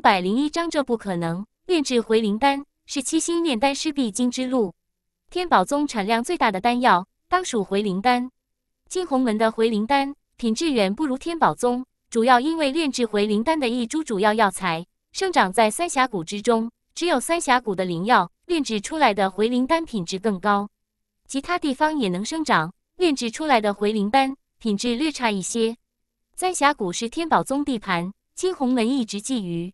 百零一张，这不可能！炼制回灵丹是七星炼丹师必经之路。天宝宗产量最大的丹药，当属回灵丹。金鸿门的回灵丹品质远不如天宝宗，主要因为炼制回灵丹的一株主要药材生长在三峡谷之中，只有三峡谷的灵药炼制出来的回灵丹品质更高，其他地方也能生长，炼制出来的回灵丹品质略差一些。三峡谷是天宝宗地盘，金鸿门一直觊觎。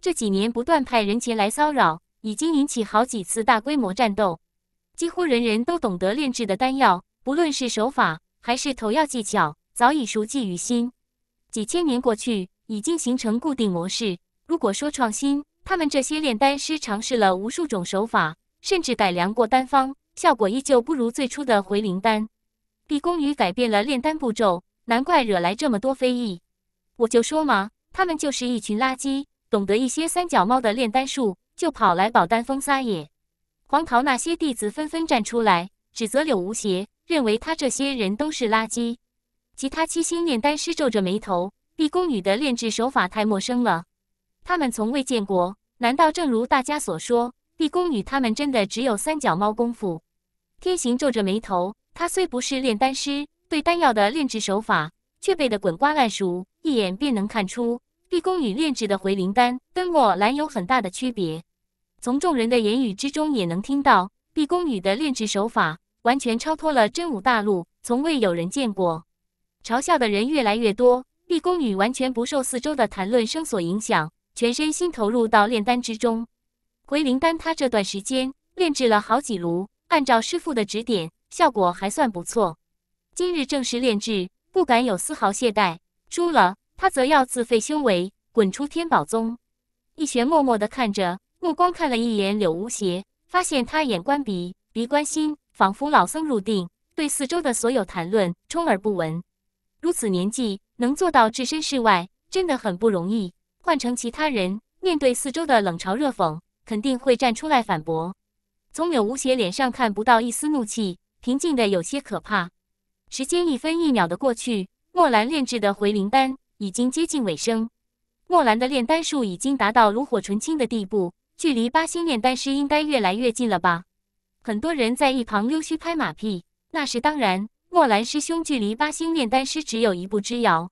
这几年不断派人前来骚扰，已经引起好几次大规模战斗。几乎人人都懂得炼制的丹药，不论是手法还是投药技巧，早已熟记于心。几千年过去，已经形成固定模式。如果说创新，他们这些炼丹师尝试了无数种手法，甚至改良过丹方，效果依旧不如最初的回灵丹。毕公宇改变了炼丹步骤，难怪惹来这么多非议。我就说嘛，他们就是一群垃圾。懂得一些三脚猫的炼丹术，就跑来宝丹峰撒野。黄桃那些弟子纷纷站出来指责柳无邪，认为他这些人都是垃圾。其他七星炼丹师皱着眉头，毕宫女的炼制手法太陌生了，他们从未见过。难道正如大家所说，毕宫女他们真的只有三脚猫功夫？天行皱着眉头，他虽不是炼丹师，对丹药的炼制手法却背得滚瓜烂熟，一眼便能看出。毕恭女炼制的回灵丹跟墨兰有很大的区别，从众人的言语之中也能听到，毕恭女的炼制手法完全超脱了真武大陆，从未有人见过。嘲笑的人越来越多，毕恭女完全不受四周的谈论声所影响，全身心投入到炼丹之中。回灵丹他这段时间炼制了好几炉，按照师傅的指点，效果还算不错。今日正式炼制，不敢有丝毫懈怠。输了。他则要自废修为，滚出天宝宗。一玄默默地看着，目光看了一眼柳无邪，发现他眼观鼻，鼻观心，仿佛老僧入定，对四周的所有谈论充耳不闻。如此年纪能做到置身事外，真的很不容易。换成其他人，面对四周的冷嘲热讽，肯定会站出来反驳。从柳无邪脸上看不到一丝怒气，平静的有些可怕。时间一分一秒的过去，墨兰炼制的回灵丹。已经接近尾声，墨兰的炼丹术已经达到炉火纯青的地步，距离八星炼丹师应该越来越近了吧？很多人在一旁溜须拍马屁，那是当然，墨兰师兄距离八星炼丹师只有一步之遥。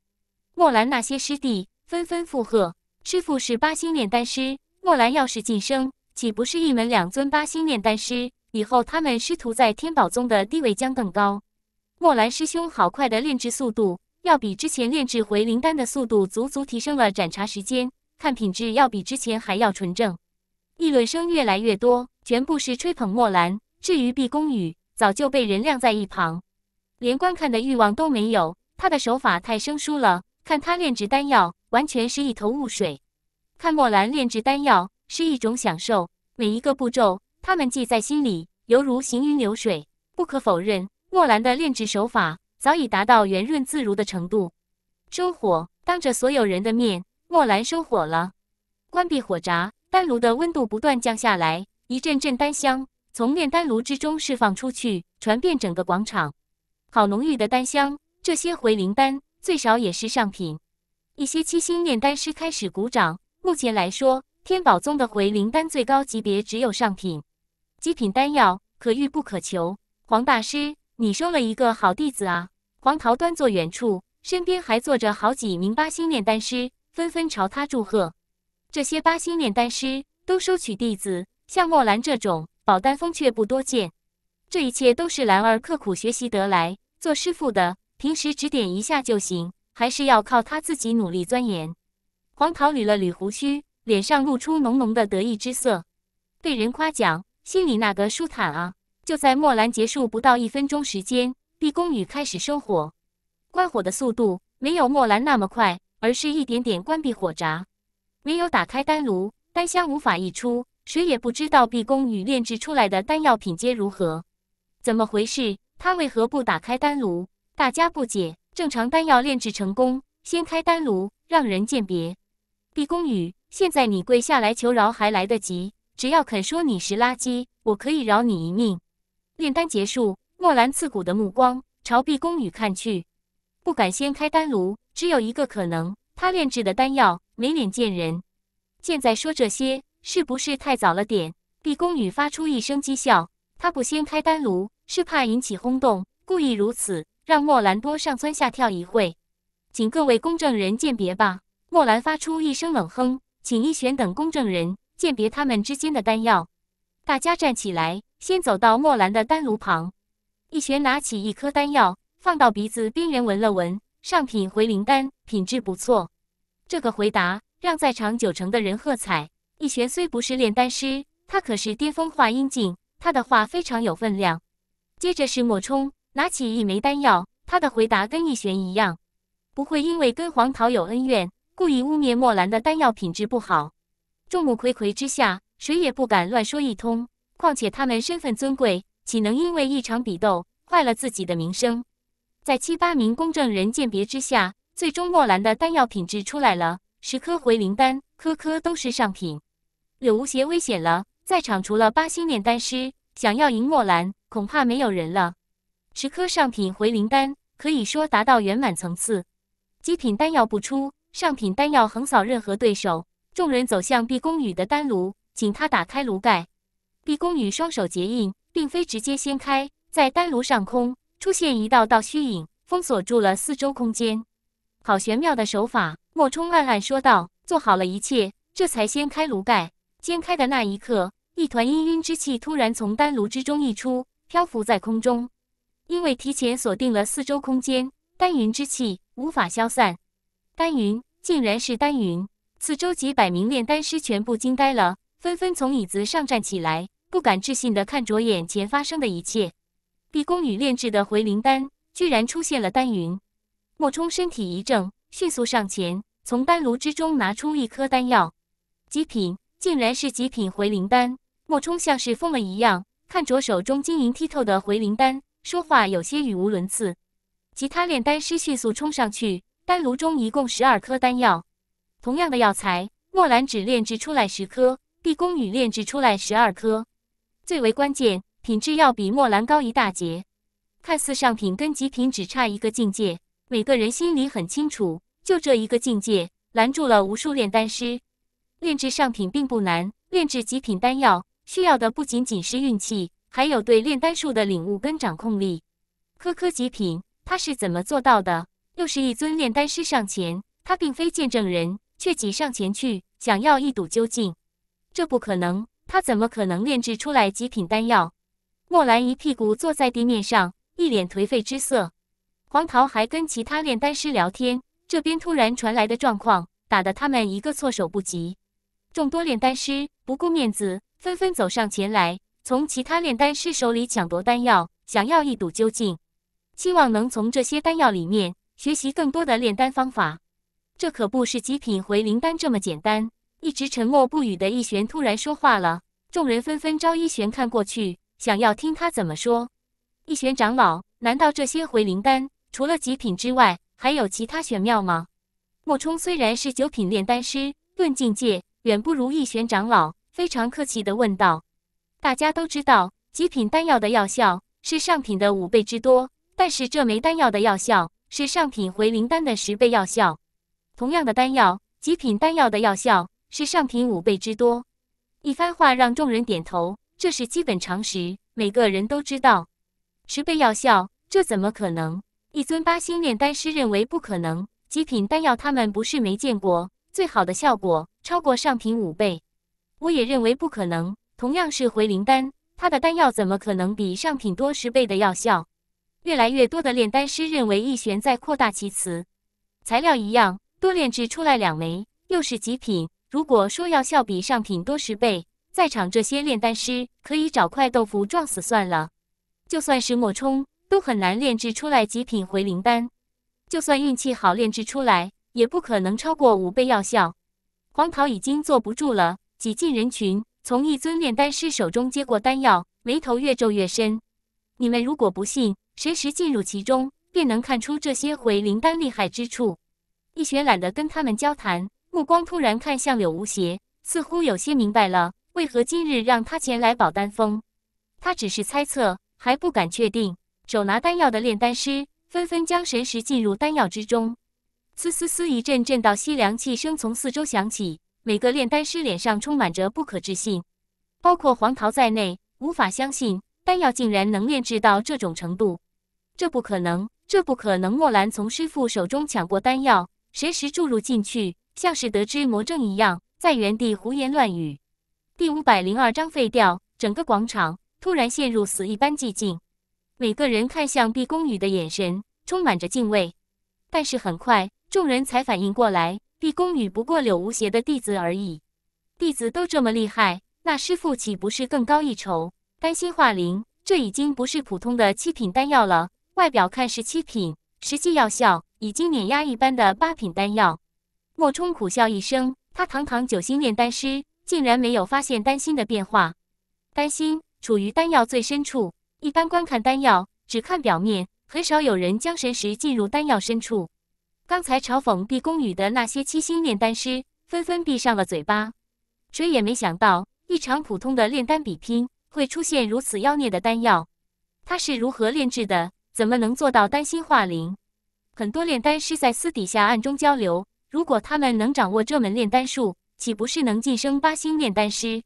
墨兰那些师弟纷纷附和，师傅是八星炼丹师，墨兰要是晋升，岂不是一门两尊八星炼丹师？以后他们师徒在天宝宗的地位将更高。墨兰师兄好快的炼制速度。要比之前炼制回灵丹的速度足足提升了斩茶时间，看品质要比之前还要纯正。议论声越来越多，全部是吹捧墨兰。至于毕恭宇，早就被人晾在一旁，连观看的欲望都没有。他的手法太生疏了，看他炼制丹药，完全是一头雾水。看墨兰炼制丹药是一种享受，每一个步骤他们记在心里，犹如行云流水。不可否认，墨兰的炼制手法。早已达到圆润自如的程度。收火，当着所有人的面，莫兰收火了，关闭火闸，丹炉的温度不断降下来。一阵阵丹香从炼丹炉之中释放出去，传遍整个广场。好浓郁的丹香！这些回灵丹最少也是上品。一些七星炼丹师开始鼓掌。目前来说，天宝宗的回灵丹最高级别只有上品，极品丹药可遇不可求。黄大师。你收了一个好弟子啊！黄桃端坐远处，身边还坐着好几名八星炼丹师，纷纷朝他祝贺。这些八星炼丹师都收取弟子，像墨兰这种宝丹峰却不多见。这一切都是兰儿刻苦学习得来。做师傅的平时指点一下就行，还是要靠他自己努力钻研。黄桃捋了捋胡须，脸上露出浓浓的得意之色，被人夸奖，心里那个舒坦啊！就在墨兰结束不到一分钟时间，毕公羽开始生火，关火的速度没有墨兰那么快，而是一点点关闭火闸。唯有打开丹炉，丹香无法溢出，谁也不知道毕宫羽炼制出来的丹药品阶如何。怎么回事？他为何不打开丹炉？大家不解。正常丹药炼制成功，先开丹炉，让人鉴别。毕宫羽，现在你跪下来求饶还来得及，只要肯说你是垃圾，我可以饶你一命。炼丹结束，墨兰刺骨的目光朝毕宫女看去，不敢掀开丹炉，只有一个可能，她炼制的丹药没脸见人。现在说这些是不是太早了点？毕宫女发出一声讥笑，她不掀开丹炉是怕引起轰动，故意如此让墨兰多上蹿下跳一会请各位公证人鉴别吧。墨兰发出一声冷哼，请一玄等公证人鉴别他们之间的丹药。大家站起来。先走到墨兰的丹炉旁，一玄拿起一颗丹药，放到鼻子边缘闻了闻，上品回灵丹，品质不错。这个回答让在场九成的人喝彩。一玄虽不是炼丹师，他可是巅峰化阴境，他的话非常有分量。接着是莫冲，拿起一枚丹药，他的回答跟一玄一样，不会因为跟黄桃有恩怨，故意污蔑墨兰的丹药品质不好。众目睽睽之下，谁也不敢乱说一通。况且他们身份尊贵，岂能因为一场比斗坏了自己的名声？在七八名公证人鉴别之下，最终墨兰的丹药品质出来了，十颗回灵丹，颗颗都是上品。柳无邪危险了，在场除了八星炼丹师，想要赢墨兰，恐怕没有人了。十颗上品回灵丹，可以说达到圆满层次。极品丹药不出，上品丹药横扫任何对手。众人走向毕恭宇的丹炉，请他打开炉盖。毕宫女双手结印，并非直接掀开，在丹炉上空出现一道道虚影，封锁住了四周空间。好玄妙的手法，莫冲暗暗说道。做好了一切，这才掀开炉盖。掀开的那一刻，一团氤氲之气突然从丹炉之中溢出，漂浮在空中。因为提前锁定了四周空间，丹云之气无法消散。丹云，竟然是丹云！四周几百名炼丹师全部惊呆了，纷纷从椅子上站起来。不敢置信的看着眼前发生的一切，毕宫女炼制的回灵丹居然出现了丹云。莫冲身体一震，迅速上前，从丹炉之中拿出一颗丹药，极品，竟然是极品回灵丹。莫冲像是疯了一样，看着手中晶莹剔透的回灵丹，说话有些语无伦次。其他炼丹师迅速冲上去，丹炉中一共十二颗丹药，同样的药材，莫兰只炼制出来十颗，毕宫女炼制出来十二颗。最为关键，品质要比墨兰高一大截。看似上品跟极品只差一个境界，每个人心里很清楚。就这一个境界，拦住了无数炼丹师。炼制上品并不难，炼制极品丹药需要的不仅仅是运气，还有对炼丹术的领悟跟掌控力。颗颗极品，他是怎么做到的？又是一尊炼丹师上前，他并非见证人，却挤上前去，想要一睹究竟。这不可能。他怎么可能炼制出来极品丹药？莫兰一屁股坐在地面上，一脸颓废之色。黄桃还跟其他炼丹师聊天，这边突然传来的状况打得他们一个措手不及。众多炼丹师不顾面子，纷纷走上前来，从其他炼丹师手里抢夺丹药，想要一睹究竟，希望能从这些丹药里面学习更多的炼丹方法。这可不是极品回灵丹这么简单。一直沉默不语的易玄突然说话了，众人纷纷朝易玄看过去，想要听他怎么说。易玄长老，难道这些回灵丹除了极品之外，还有其他玄妙吗？莫冲虽然是九品炼丹师，论境界远不如易玄长老，非常客气地问道。大家都知道，极品丹药的药效是上品的五倍之多，但是这枚丹药的药效是上品回灵丹的十倍药效。同样的丹药，极品丹药的药效。是上品五倍之多，一番话让众人点头。这是基本常识，每个人都知道。十倍药效，这怎么可能？一尊八星炼丹师认为不可能。极品丹药，他们不是没见过，最好的效果超过上品五倍。我也认为不可能。同样是回灵丹，他的丹药怎么可能比上品多十倍的药效？越来越多的炼丹师认为一玄在扩大其词。材料一样，多炼制出来两枚，又是极品。如果说药效比上品多十倍，在场这些炼丹师可以找块豆腐撞死算了。就算是莫冲，都很难炼制出来极品回灵丹。就算运气好炼制出来，也不可能超过五倍药效。黄桃已经坐不住了，挤进人群，从一尊炼丹师手中接过丹药，眉头越皱越深。你们如果不信，随时进入其中，便能看出这些回灵丹厉害之处。易雪懒得跟他们交谈。目光突然看向柳无邪，似乎有些明白了为何今日让他前来保丹峰。他只是猜测，还不敢确定。手拿丹药的炼丹师纷纷将神石进入丹药之中，嘶嘶嘶一阵阵到吸凉气声从四周响起。每个炼丹师脸上充满着不可置信，包括黄桃在内，无法相信丹药竟然能炼制到这种程度。这不可能！这不可能！墨兰从师傅手中抢过丹药，神石注入进去。像是得知魔怔一样，在原地胡言乱语。第五百零二章废掉。整个广场突然陷入死一般寂静，每个人看向毕恭宇的眼神充满着敬畏。但是很快，众人才反应过来，毕恭宇不过柳无邪的弟子而已。弟子都这么厉害，那师傅岂不是更高一筹？担心化灵，这已经不是普通的七品丹药了。外表看是七品，实际药效已经碾压一般的八品丹药。莫冲苦笑一声，他堂堂九星炼丹师，竟然没有发现丹心的变化。丹心处于丹药最深处，一般观看丹药只看表面，很少有人将神识进入丹药深处。刚才嘲讽毕公宇的那些七星炼丹师纷纷闭上了嘴巴，谁也没想到一场普通的炼丹比拼会出现如此妖孽的丹药。他是如何炼制的？怎么能做到丹心化灵？很多炼丹师在私底下暗中交流。如果他们能掌握这门炼丹术，岂不是能晋升八星炼丹师？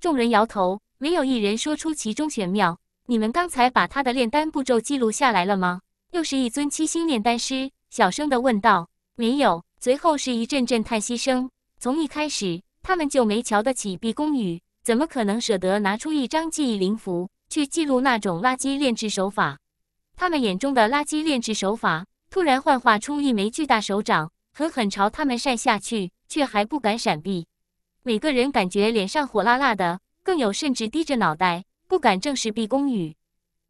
众人摇头，没有一人说出其中玄妙。你们刚才把他的炼丹步骤记录下来了吗？又是一尊七星炼丹师小声的问道。没有。随后是一阵阵叹息声。从一开始，他们就没瞧得起毕公宇，怎么可能舍得拿出一张记忆灵符去记录那种垃圾炼制手法？他们眼中的垃圾炼制手法，突然幻化出一枚巨大手掌。狠狠朝他们扇下去，却还不敢闪避。每个人感觉脸上火辣辣的，更有甚至低着脑袋不敢正视毕公羽，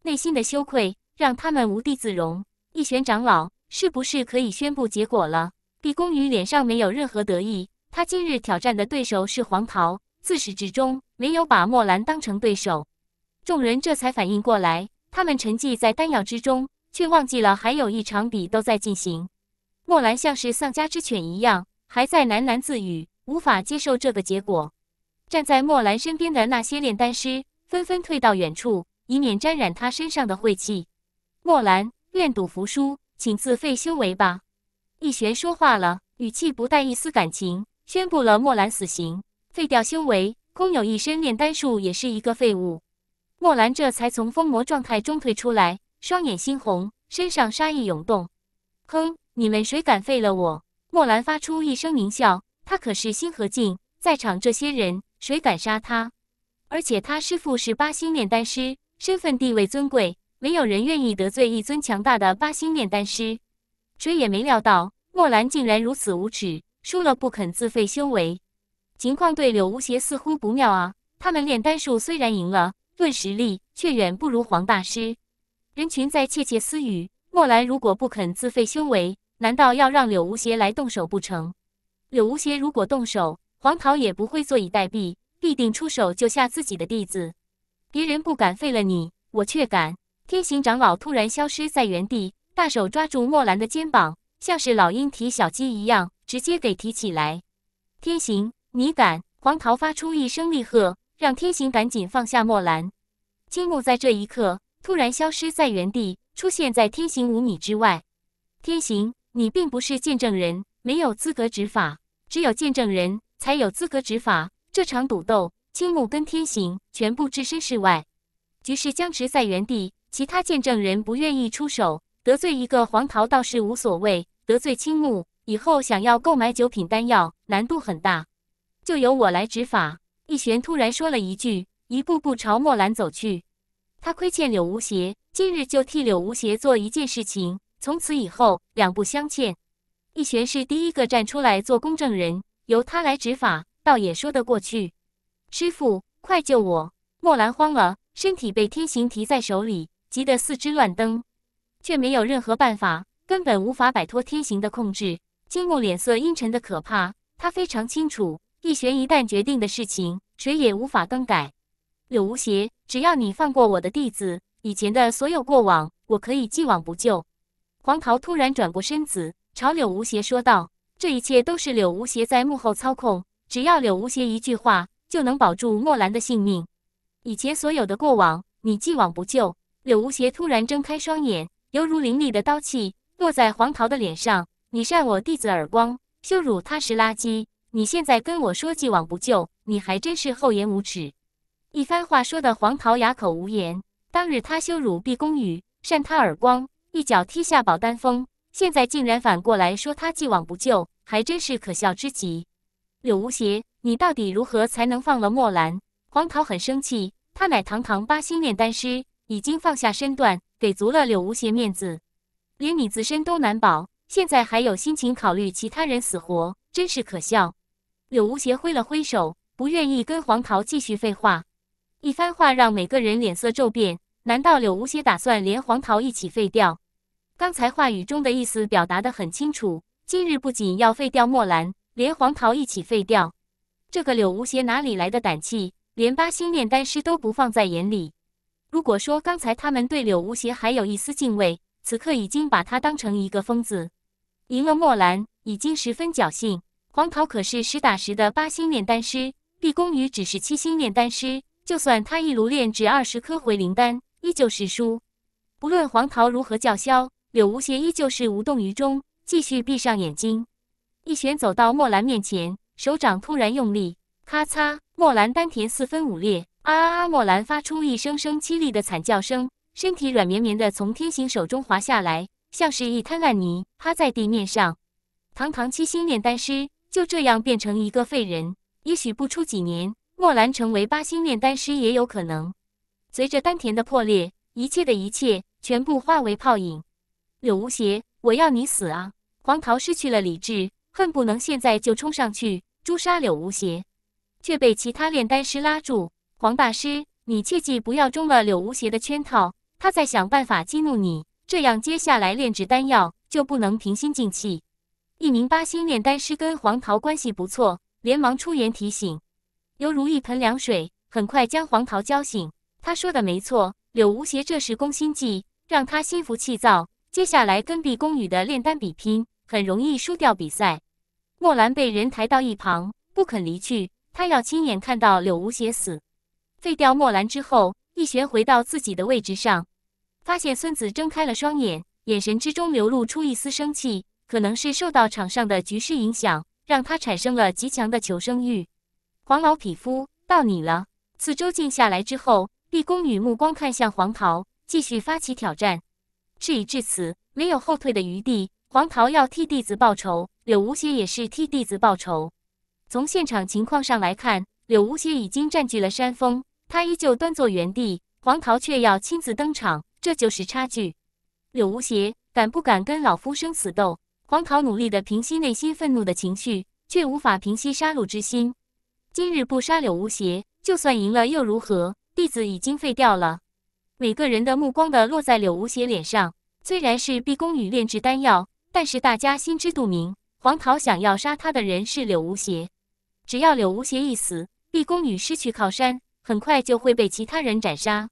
内心的羞愧让他们无地自容。一玄长老，是不是可以宣布结果了？毕公羽脸上没有任何得意，他今日挑战的对手是黄桃，自始至终没有把墨兰当成对手。众人这才反应过来，他们沉寂在丹药之中，却忘记了还有一场比斗在进行。墨兰像是丧家之犬一样，还在喃喃自语，无法接受这个结果。站在墨兰身边的那些炼丹师纷纷退到远处，以免沾染他身上的晦气。墨兰愿赌服输，请自废修为吧。易玄说话了，语气不带一丝感情，宣布了墨兰死刑，废掉修为，空有一身炼丹术也是一个废物。墨兰这才从疯魔状态中退出来，双眼猩红，身上杀意涌动，哼。你们谁敢废了我？墨兰发出一声狞笑。他可是星河境，在场这些人谁敢杀他？而且他师父是八星炼丹师，身份地位尊贵，没有人愿意得罪一尊强大的八星炼丹师。谁也没料到墨兰竟然如此无耻，输了不肯自废修为。情况对柳无邪似乎不妙啊！他们炼丹术虽然赢了，论实力却远不如黄大师。人群在窃窃私语。墨兰如果不肯自废修为，难道要让柳无邪来动手不成？柳无邪如果动手，黄桃也不会坐以待毙，必定出手救下自己的弟子。别人不敢废了你，我却敢。天行长老突然消失在原地，大手抓住墨兰的肩膀，像是老鹰提小鸡一样，直接给提起来。天行，你敢！黄桃发出一声厉喝，让天行赶紧放下墨兰。青木在这一刻突然消失在原地，出现在天行五米之外。天行。你并不是见证人，没有资格执法。只有见证人才有资格执法。这场赌斗，青木跟天行全部置身事外，局势僵持在原地。其他见证人不愿意出手，得罪一个黄桃倒是无所谓，得罪青木以后想要购买九品丹药难度很大。就由我来执法。一玄突然说了一句，一步步朝墨兰走去。他亏欠柳无邪，今日就替柳无邪做一件事情。从此以后，两不相欠。逸玄是第一个站出来做公证人，由他来执法，倒也说得过去。师傅，快救我！墨兰慌了，身体被天行提在手里，急得四肢乱蹬，却没有任何办法，根本无法摆脱天行的控制。金木脸色阴沉的可怕，他非常清楚，逸玄一旦决定的事情，谁也无法更改。柳无邪，只要你放过我的弟子，以前的所有过往，我可以既往不咎。黄桃突然转过身子，朝柳无邪说道：“这一切都是柳无邪在幕后操控，只要柳无邪一句话，就能保住墨兰的性命。以前所有的过往，你既往不咎。”柳无邪突然睁开双眼，犹如凌厉的刀气落在黄桃的脸上：“你扇我弟子耳光，羞辱他是垃圾。你现在跟我说既往不咎，你还真是厚颜无耻！”一番话说的黄桃哑口无言。当日他羞辱毕公宇，扇他耳光。一脚踢下宝丹峰，现在竟然反过来说他既往不咎，还真是可笑之极。柳无邪，你到底如何才能放了墨兰？黄桃很生气，他乃堂堂八星炼丹师，已经放下身段，给足了柳无邪面子，连你自身都难保，现在还有心情考虑其他人死活，真是可笑。柳无邪挥了挥手，不愿意跟黄桃继续废话。一番话让每个人脸色骤变，难道柳无邪打算连黄桃一起废掉？刚才话语中的意思表达得很清楚。今日不仅要废掉墨兰，连黄桃一起废掉。这个柳无邪哪里来的胆气，连八星炼丹师都不放在眼里。如果说刚才他们对柳无邪还有一丝敬畏，此刻已经把他当成一个疯子。赢了墨兰已经十分侥幸，黄桃可是实打实的八星炼丹师，毕公宇只是七星炼丹师，就算他一炉炼制二十颗回灵丹，依旧是输。不论黄桃如何叫嚣。柳无邪依旧是无动于衷，继续闭上眼睛，一旋走到墨兰面前，手掌突然用力，咔嚓，墨兰丹田四分五裂，啊啊啊！墨兰发出一声声凄厉的惨叫声，身体软绵绵的从天行手中滑下来，像是一滩烂泥，趴在地面上。堂堂七星炼丹师就这样变成一个废人，也许不出几年，墨兰成为八星炼丹师也有可能。随着丹田的破裂，一切的一切全部化为泡影。柳无邪，我要你死啊！黄桃失去了理智，恨不能现在就冲上去诛杀柳无邪，却被其他炼丹师拉住。黄大师，你切记不要中了柳无邪的圈套，他在想办法激怒你，这样接下来炼制丹药就不能平心静气。一名八星炼丹师跟黄桃关系不错，连忙出言提醒，犹如一盆凉水，很快将黄桃浇醒。他说的没错，柳无邪这是攻心计，让他心浮气躁。接下来跟毕宫女的炼丹比拼，很容易输掉比赛。墨兰被人抬到一旁，不肯离去，他要亲眼看到柳无邪死。废掉墨兰之后，毕玄回到自己的位置上，发现孙子睁开了双眼，眼神之中流露出一丝生气，可能是受到场上的局势影响，让他产生了极强的求生欲。黄老匹夫，到你了。四周静下来之后，毕宫女目光看向黄桃，继续发起挑战。事已至此，没有后退的余地。黄桃要替弟子报仇，柳无邪也是替弟子报仇。从现场情况上来看，柳无邪已经占据了山峰，他依旧端坐原地，黄桃却要亲自登场，这就是差距。柳无邪，敢不敢跟老夫生死斗？黄桃努力的平息内心愤怒的情绪，却无法平息杀戮之心。今日不杀柳无邪，就算赢了又如何？弟子已经废掉了。每个人的目光的落在柳无邪脸上。虽然是毕恭女炼制丹药，但是大家心知肚明，黄桃想要杀他的人是柳无邪。只要柳无邪一死，毕恭女失去靠山，很快就会被其他人斩杀。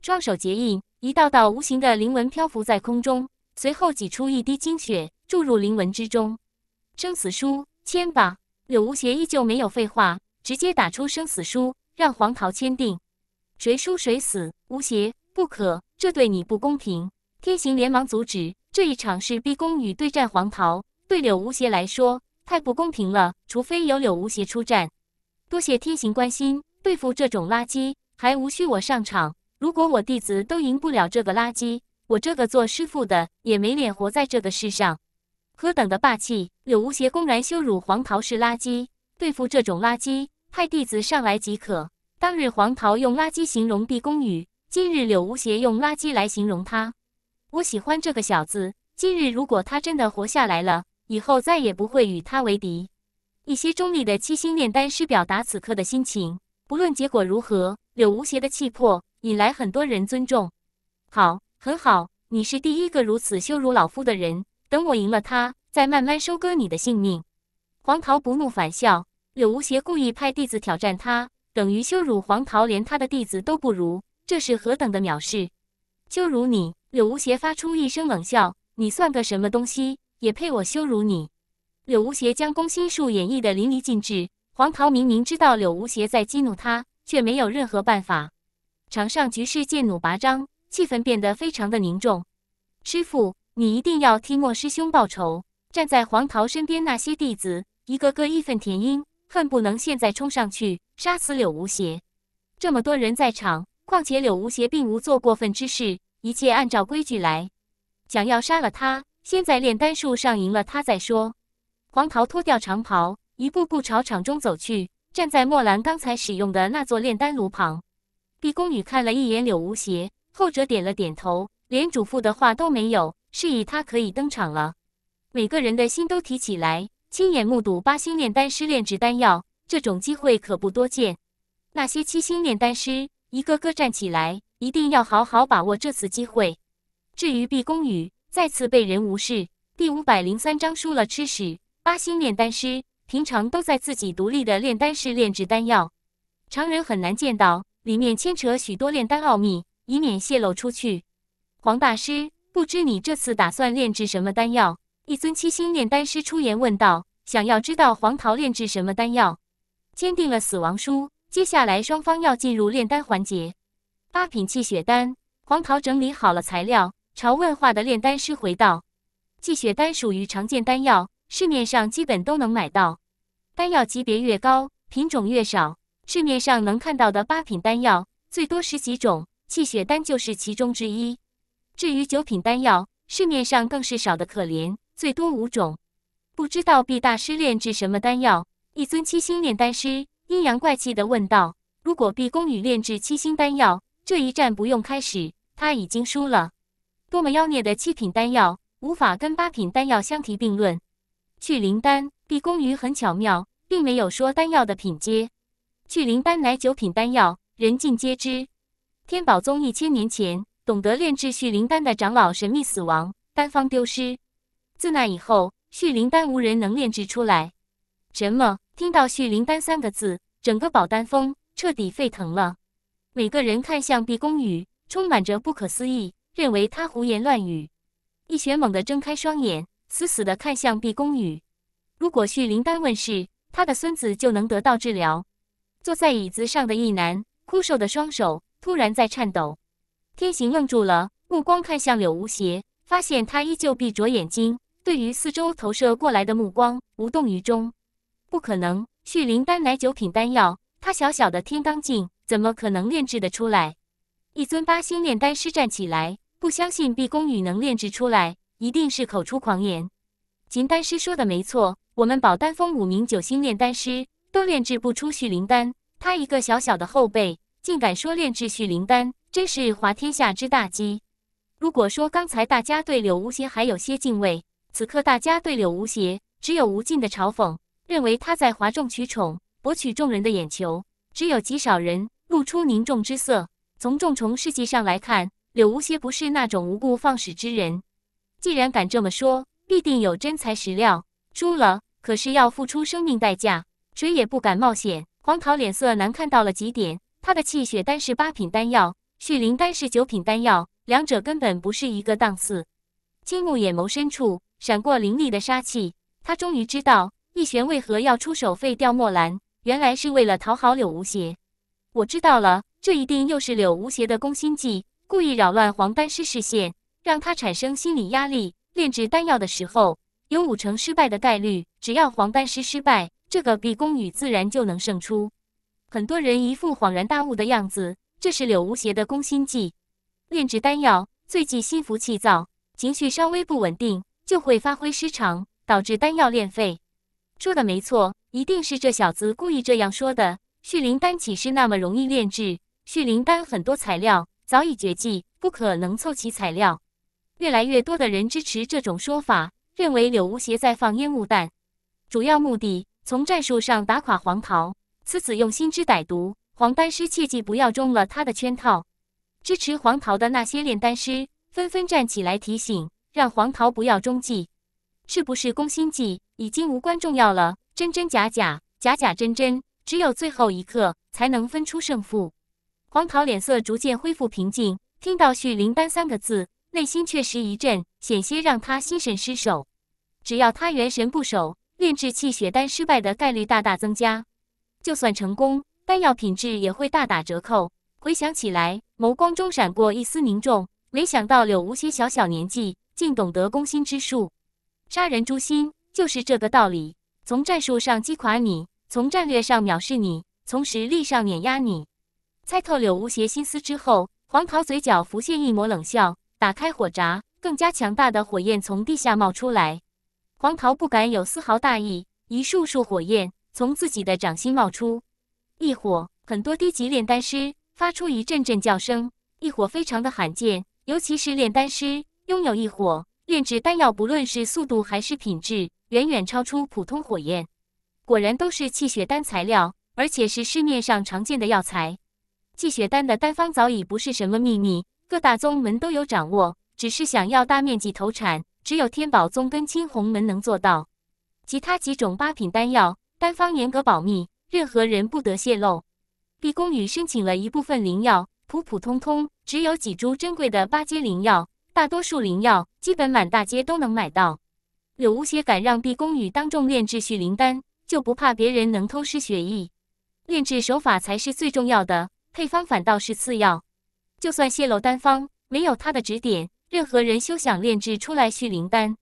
双手结印，一道道无形的灵纹漂浮在空中，随后挤出一滴精血注入灵纹之中。生死书，签吧！柳无邪依旧没有废话，直接打出生死书，让黄桃签订，谁输谁死。无邪。不可，这对你不公平！天行连忙阻止。这一场是逼宫羽对战黄桃，对柳无邪来说太不公平了。除非有柳无邪出战。多谢天行关心，对付这种垃圾还无需我上场。如果我弟子都赢不了这个垃圾，我这个做师傅的也没脸活在这个世上。何等的霸气！柳无邪公然羞辱黄桃是垃圾，对付这种垃圾派弟子上来即可。当日黄桃用垃圾形容毕公羽。今日柳无邪用垃圾来形容他，我喜欢这个小子。今日如果他真的活下来了，以后再也不会与他为敌。一些中立的七星炼丹师表达此刻的心情。不论结果如何，柳无邪的气魄引来很多人尊重。好，很好，你是第一个如此羞辱老夫的人。等我赢了他，再慢慢收割你的性命。黄桃不怒反笑，柳无邪故意派弟子挑战他，等于羞辱黄桃，连他的弟子都不如。这是何等的藐视，羞辱你！柳无邪发出一声冷笑：“你算个什么东西，也配我羞辱你？”柳无邪将攻心术演绎的淋漓尽致。黄桃明明知道柳无邪在激怒他，却没有任何办法。场上局势剑弩拔张，气氛变得非常的凝重。师傅，你一定要替莫师兄报仇！站在黄桃身边那些弟子，一个个义愤填膺，恨不能现在冲上去杀死柳无邪。这么多人在场。况且柳无邪并无做过分之事，一切按照规矩来。想要杀了他，先在炼丹术上赢了他再说。黄桃脱掉长袍，一步步朝场中走去，站在墨兰刚才使用的那座炼丹炉旁。毕宫女看了一眼柳无邪，后者点了点头，连嘱咐的话都没有，示意他可以登场了。每个人的心都提起来，亲眼目睹八星炼丹师炼制丹药，这种机会可不多见。那些七星炼丹师。一个个站起来，一定要好好把握这次机会。至于毕恭宇，再次被人无视。第五百零三章输了吃屎。八星炼丹师平常都在自己独立的炼丹室炼制丹药，常人很难见到，里面牵扯许多炼丹奥秘，以免泄露出去。黄大师，不知你这次打算炼制什么丹药？一尊七星炼丹师出言问道，想要知道黄桃炼制什么丹药？签订了死亡书。接下来，双方要进入炼丹环节。八品气血丹，黄桃整理好了材料，朝问话的炼丹师回道：“气血丹属于常见丹药，市面上基本都能买到。丹药级别越高，品种越少。市面上能看到的八品丹药最多十几种，气血丹就是其中之一。至于九品丹药，市面上更是少得可怜，最多五种。不知道毕大师炼制什么丹药？一尊七星炼丹师。”阴阳怪气的问道：“如果毕公宇炼制七星丹药，这一战不用开始，他已经输了。多么妖孽的七品丹药，无法跟八品丹药相提并论。去灵丹，毕公宇很巧妙，并没有说丹药的品阶。去灵丹乃九品丹药，人尽皆知。天宝宗一千年前，懂得炼制续灵丹的长老神秘死亡，丹方丢失。自那以后，续灵丹无人能炼制出来。”什么？听到“续灵丹”三个字，整个宝丹峰彻底沸腾了。每个人看向毕公宇，充满着不可思议，认为他胡言乱语。易玄猛地睁开双眼，死死的看向毕公宇。如果旭灵丹问世，他的孙子就能得到治疗。坐在椅子上的一男枯瘦的双手突然在颤抖。天行愣住了，目光看向柳无邪，发现他依旧闭着眼睛，对于四周投射过来的目光无动于衷。不可能，续灵丹乃九品丹药，他小小的天罡境怎么可能炼制的出来？一尊八星炼丹师站起来，不相信毕恭宇能炼制出来，一定是口出狂言。秦丹师说的没错，我们宝丹峰五名九星炼丹师都炼制不出续灵丹，他一个小小的后辈，竟敢说炼制续灵丹，真是滑天下之大稽。如果说刚才大家对柳无邪还有些敬畏，此刻大家对柳无邪只有无尽的嘲讽。认为他在哗众取宠，博取众人的眼球，只有极少人露出凝重之色。从众从事迹上来看，柳无邪不是那种无故放矢之人。既然敢这么说，必定有真材实料。输了，可是要付出生命代价，谁也不敢冒险。黄桃脸色难看到了极点，他的气血丹是八品丹药，续灵丹是九品丹药，两者根本不是一个档次。青木眼眸深处闪过凌厉的杀气，他终于知道。易璇为何要出手废掉墨兰？原来是为了讨好柳无邪。我知道了，这一定又是柳无邪的攻心计，故意扰乱黄丹师视线，让他产生心理压力。炼制丹药的时候，有五成失败的概率，只要黄丹师失败，这个毕宫女自然就能胜出。很多人一副恍然大悟的样子，这是柳无邪的攻心计。炼制丹药最忌心浮气躁，情绪稍微不稳定就会发挥失常，导致丹药炼废。说的没错，一定是这小子故意这样说的。续灵丹岂是那么容易炼制？续灵丹很多材料早已绝迹，不可能凑齐材料。越来越多的人支持这种说法，认为柳无邪在放烟雾弹，主要目的从战术上打垮黄桃。此子用心之歹毒，黄丹师切记不要中了他的圈套。支持黄桃的那些炼丹师纷纷站起来提醒，让黄桃不要中计，是不是攻心计？已经无关重要了，真真假假，假假真真，只有最后一刻才能分出胜负。黄桃脸色逐渐恢复平静，听到续灵丹三个字，内心确实一震，险些让他心神失守。只要他元神不守，炼制气血丹失败的概率大大增加。就算成功，丹药品质也会大打折扣。回想起来，眸光中闪过一丝凝重。没想到柳无邪小小年纪，竟懂得攻心之术，杀人诛心。就是这个道理，从战术上击垮你，从战略上藐视你，从实力上碾压你。猜透柳无邪心思之后，黄桃嘴角浮现一抹冷笑，打开火闸，更加强大的火焰从地下冒出来。黄桃不敢有丝毫大意，一束束火焰从自己的掌心冒出。异火，很多低级炼丹师发出一阵阵叫声。异火非常的罕见，尤其是炼丹师拥有一火，炼制丹药不论是速度还是品质。远远超出普通火焰，果然都是气血丹材料，而且是市面上常见的药材。气血丹的丹方早已不是什么秘密，各大宗门都有掌握，只是想要大面积投产，只有天宝宗跟青红门能做到。其他几种八品丹药，丹方严格保密，任何人不得泄露。毕公宇申请了一部分灵药，普普通通，只有几株珍贵的八阶灵药，大多数灵药基本满大街都能买到。柳无邪敢让毕公羽当众炼制续灵丹，就不怕别人能偷师学艺？炼制手法才是最重要的，配方反倒是次要。就算泄露丹方，没有他的指点，任何人休想炼制出来续灵丹。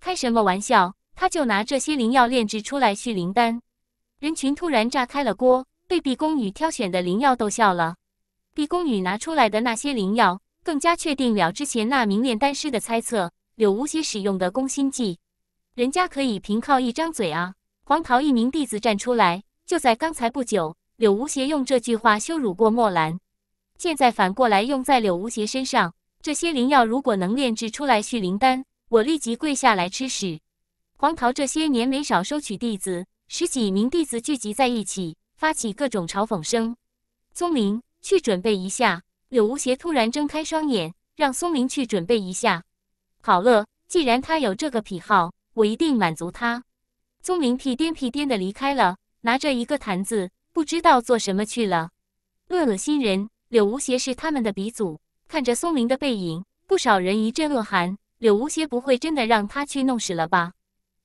开什么玩笑？他就拿这些灵药炼制出来续灵丹？人群突然炸开了锅，被毕公羽挑选的灵药逗笑了。毕公羽拿出来的那些灵药，更加确定了之前那名炼丹师的猜测：柳无邪使用的攻心计。人家可以凭靠一张嘴啊！黄桃，一名弟子站出来。就在刚才不久，柳无邪用这句话羞辱过墨兰，现在反过来用在柳无邪身上。这些灵药如果能炼制出来续灵丹，我立即跪下来吃屎！黄桃这些年没少收取弟子，十几名弟子聚集在一起，发起各种嘲讽声。松林，去准备一下。柳无邪突然睁开双眼，让松林去准备一下。好了，既然他有这个癖好。我一定满足他。松明屁颠屁颠的离开了，拿着一个坛子，不知道做什么去了。恶心人！柳无邪是他们的鼻祖。看着松林的背影，不少人一阵恶寒。柳无邪不会真的让他去弄死了吧？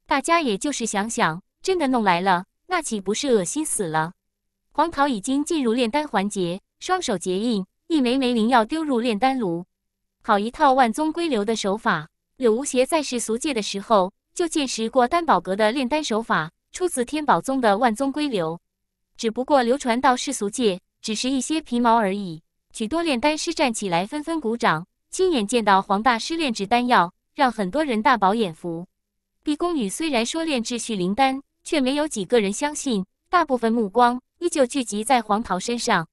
大家也就是想想，真的弄来了，那岂不是恶心死了？黄桃已经进入炼丹环节，双手结印，一枚枚灵药丢入炼丹炉。好一套万宗归流的手法。柳无邪在世俗界的时候。就见识过丹宝阁的炼丹手法，出自天宝宗的万宗归流，只不过流传到世俗界，只是一些皮毛而已。许多炼丹师站起来，纷纷鼓掌。亲眼见到黄大师炼制丹药，让很多人大饱眼福。毕恭宇虽然说炼制续灵丹，却没有几个人相信，大部分目光依旧聚集在黄桃身上。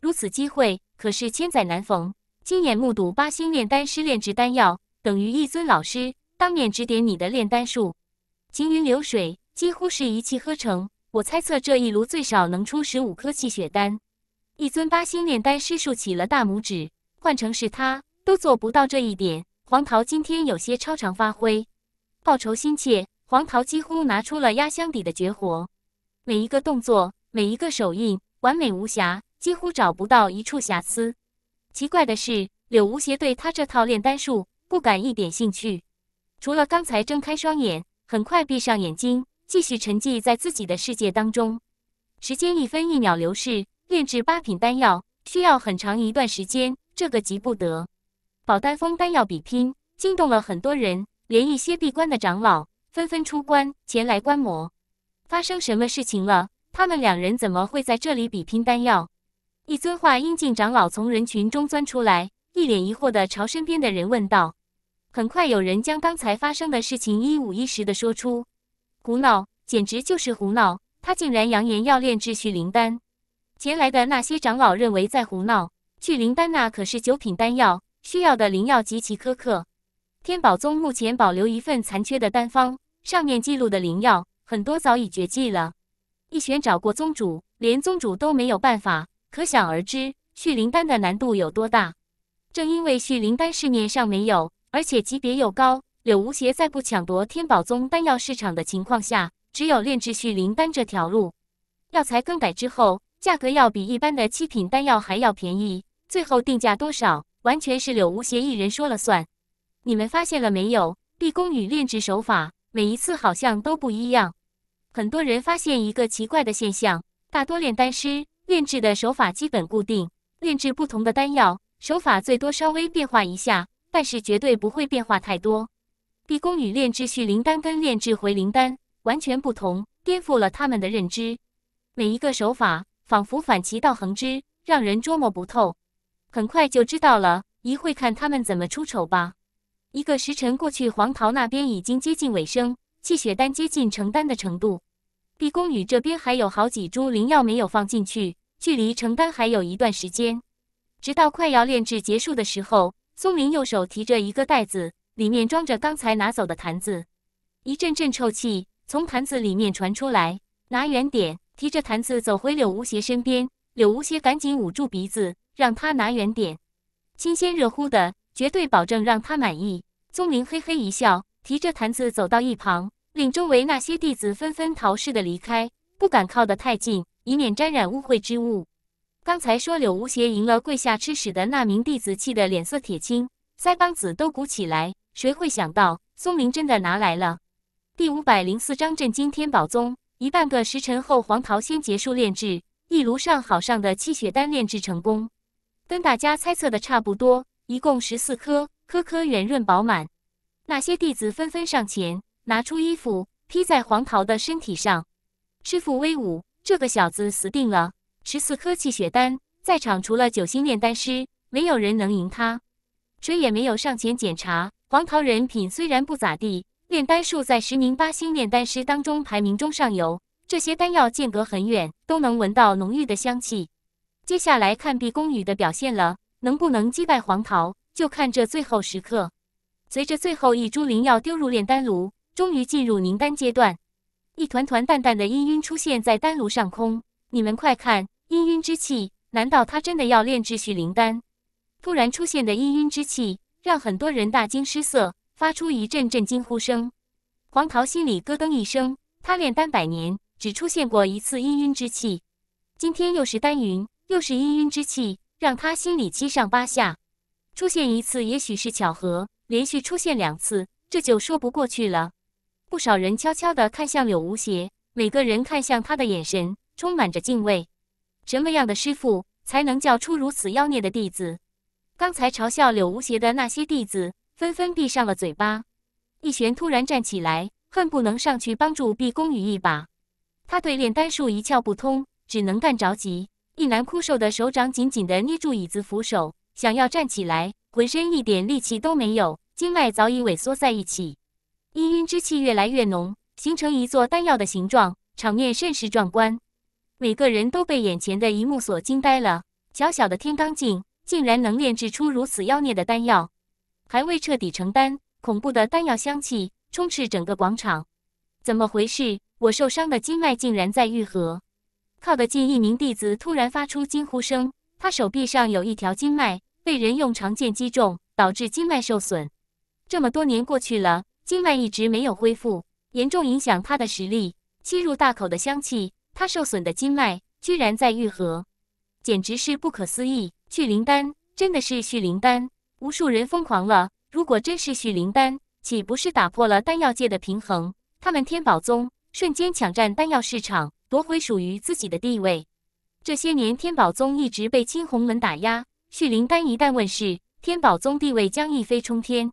如此机会可是千载难逢，亲眼目睹八星炼丹师炼制丹药，等于一尊老师。当面指点你的炼丹术，行云流水，几乎是一气呵成。我猜测这一炉最少能出十五颗气血丹。一尊八星炼丹师竖起了大拇指，换成是他都做不到这一点。黄桃今天有些超常发挥，报仇心切，黄桃几乎拿出了压箱底的绝活。每一个动作，每一个手印，完美无瑕，几乎找不到一处瑕疵。奇怪的是，柳无邪对他这套炼丹术不感一点兴趣。除了刚才睁开双眼，很快闭上眼睛，继续沉寂在自己的世界当中。时间一分一秒流逝，炼制八品丹药需要很长一段时间，这个急不得。宝丹峰丹药比拼惊动了很多人，连一些闭关的长老纷纷出关前来观摩。发生什么事情了？他们两人怎么会在这里比拼丹药？一尊化阴境长老从人群中钻出来，一脸疑惑的朝身边的人问道。很快有人将刚才发生的事情一五一十的说出，胡闹，简直就是胡闹！他竟然扬言要炼制续灵丹，前来的那些长老认为在胡闹。续灵丹那可是九品丹药，需要的灵药极其苛刻。天宝宗目前保留一份残缺的丹方，上面记录的灵药很多早已绝迹了。一玄找过宗主，连宗主都没有办法，可想而知续灵丹的难度有多大。正因为续灵丹市面上没有。而且级别又高，柳无邪在不抢夺天宝宗丹药市场的情况下，只有炼制续灵丹这条路。药材更改之后，价格要比一般的七品丹药还要便宜。最后定价多少，完全是柳无邪一人说了算。你们发现了没有？地宫与炼制手法每一次好像都不一样。很多人发现一个奇怪的现象：大多炼丹师炼制的手法基本固定，炼制不同的丹药，手法最多稍微变化一下。但是绝对不会变化太多。毕宫女炼制续灵丹跟炼制回灵丹完全不同，颠覆了他们的认知。每一个手法仿佛反其道而行之，让人捉摸不透。很快就知道了，一会看他们怎么出丑吧。一个时辰过去，黄桃那边已经接近尾声，气血丹接近成丹的程度。毕宫女这边还有好几株灵药没有放进去，距离成丹还有一段时间。直到快要炼制结束的时候。宗明右手提着一个袋子，里面装着刚才拿走的坛子，一阵阵臭气从坛子里面传出来。拿远点，提着坛子走回柳无邪身边。柳无邪赶紧捂住鼻子，让他拿远点。新鲜热乎的，绝对保证让他满意。宗林嘿嘿一笑，提着坛子走到一旁，令周围那些弟子纷纷逃似的离开，不敢靠得太近，以免沾染污秽之物。刚才说柳无邪赢了，跪下吃屎的那名弟子气得脸色铁青，腮帮子都鼓起来。谁会想到松林真的拿来了？第五百零四章震惊天宝宗。一半个时辰后，黄桃仙结束炼制，一炉上好上的气血丹炼制成功，跟大家猜测的差不多，一共十四颗，颗颗圆润饱满。那些弟子纷纷上前，拿出衣服披在黄桃的身体上。师傅威武，这个小子死定了。十四颗气血丹，在场除了九星炼丹师，没有人能赢他。谁也没有上前检查。黄桃人品虽然不咋地，炼丹术在十名八星炼丹师当中排名中上游。这些丹药间隔很远，都能闻到浓郁的香气。接下来看毕宫宇的表现了，能不能击败黄桃，就看这最后时刻。随着最后一株灵药丢入炼丹炉，终于进入凝丹阶段，一团团淡淡的氤氲出现在丹炉上空。你们快看！氤氲之气，难道他真的要炼制续灵丹？突然出现的氤氲之气，让很多人大惊失色，发出一阵阵惊呼声。黄桃心里咯噔一声，他炼丹百年，只出现过一次氤氲之气，今天又是丹云，又是氤氲之气，让他心里七上八下。出现一次也许是巧合，连续出现两次，这就说不过去了。不少人悄悄地看向柳无邪，每个人看向他的眼神充满着敬畏。什么样的师傅才能教出如此妖孽的弟子？刚才嘲笑柳无邪的那些弟子纷纷闭上了嘴巴。易玄突然站起来，恨不能上去帮助毕公羽一把。他对炼丹术一窍不通，只能干着急。一男枯瘦的手掌紧紧的捏住椅子扶手，想要站起来，浑身一点力气都没有，经脉早已萎缩在一起。氤氲之气越来越浓，形成一座丹药的形状，场面甚是壮观。每个人都被眼前的一幕所惊呆了。小小的天罡镜竟然能炼制出如此妖孽的丹药，还未彻底成丹，恐怖的丹药香气充斥整个广场。怎么回事？我受伤的经脉竟然在愈合！靠得近一名弟子突然发出惊呼声，他手臂上有一条经脉被人用长剑击中，导致经脉受损。这么多年过去了，经脉一直没有恢复，严重影响他的实力。吸入大口的香气。他受损的经脉居然在愈合，简直是不可思议！续灵丹真的是续灵丹？无数人疯狂了。如果真是续灵丹，岂不是打破了丹药界的平衡？他们天宝宗瞬间抢占丹药市场，夺回属于自己的地位。这些年，天宝宗一直被青红门打压。续灵丹一旦问世，天宝宗地位将一飞冲天。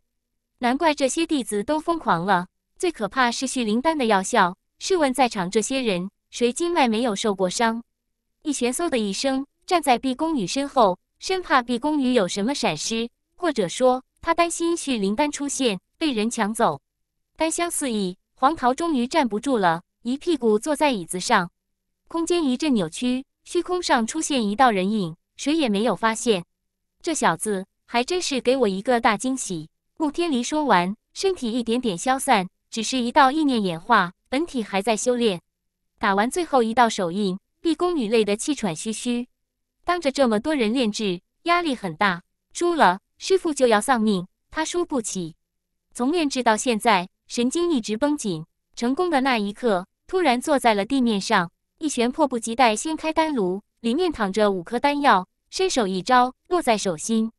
难怪这些弟子都疯狂了。最可怕是续灵丹的药效。试问在场这些人？谁经脉没有受过伤？一玄嗖的一声站在毕公宇身后，生怕毕公宇有什么闪失，或者说他担心续灵丹出现被人抢走。丹香四溢，黄桃终于站不住了，一屁股坐在椅子上。空间一阵扭曲，虚空上出现一道人影，谁也没有发现。这小子还真是给我一个大惊喜！穆天离说完，身体一点点消散，只是一道意念演化，本体还在修炼。打完最后一道手印，毕宫女累得气喘吁吁。当着这么多人炼制，压力很大。输了，师傅就要丧命，他输不起。从炼制到现在，神经一直绷紧。成功的那一刻，突然坐在了地面上，一玄迫不及待掀开丹炉，里面躺着五颗丹药，伸手一招，落在手心。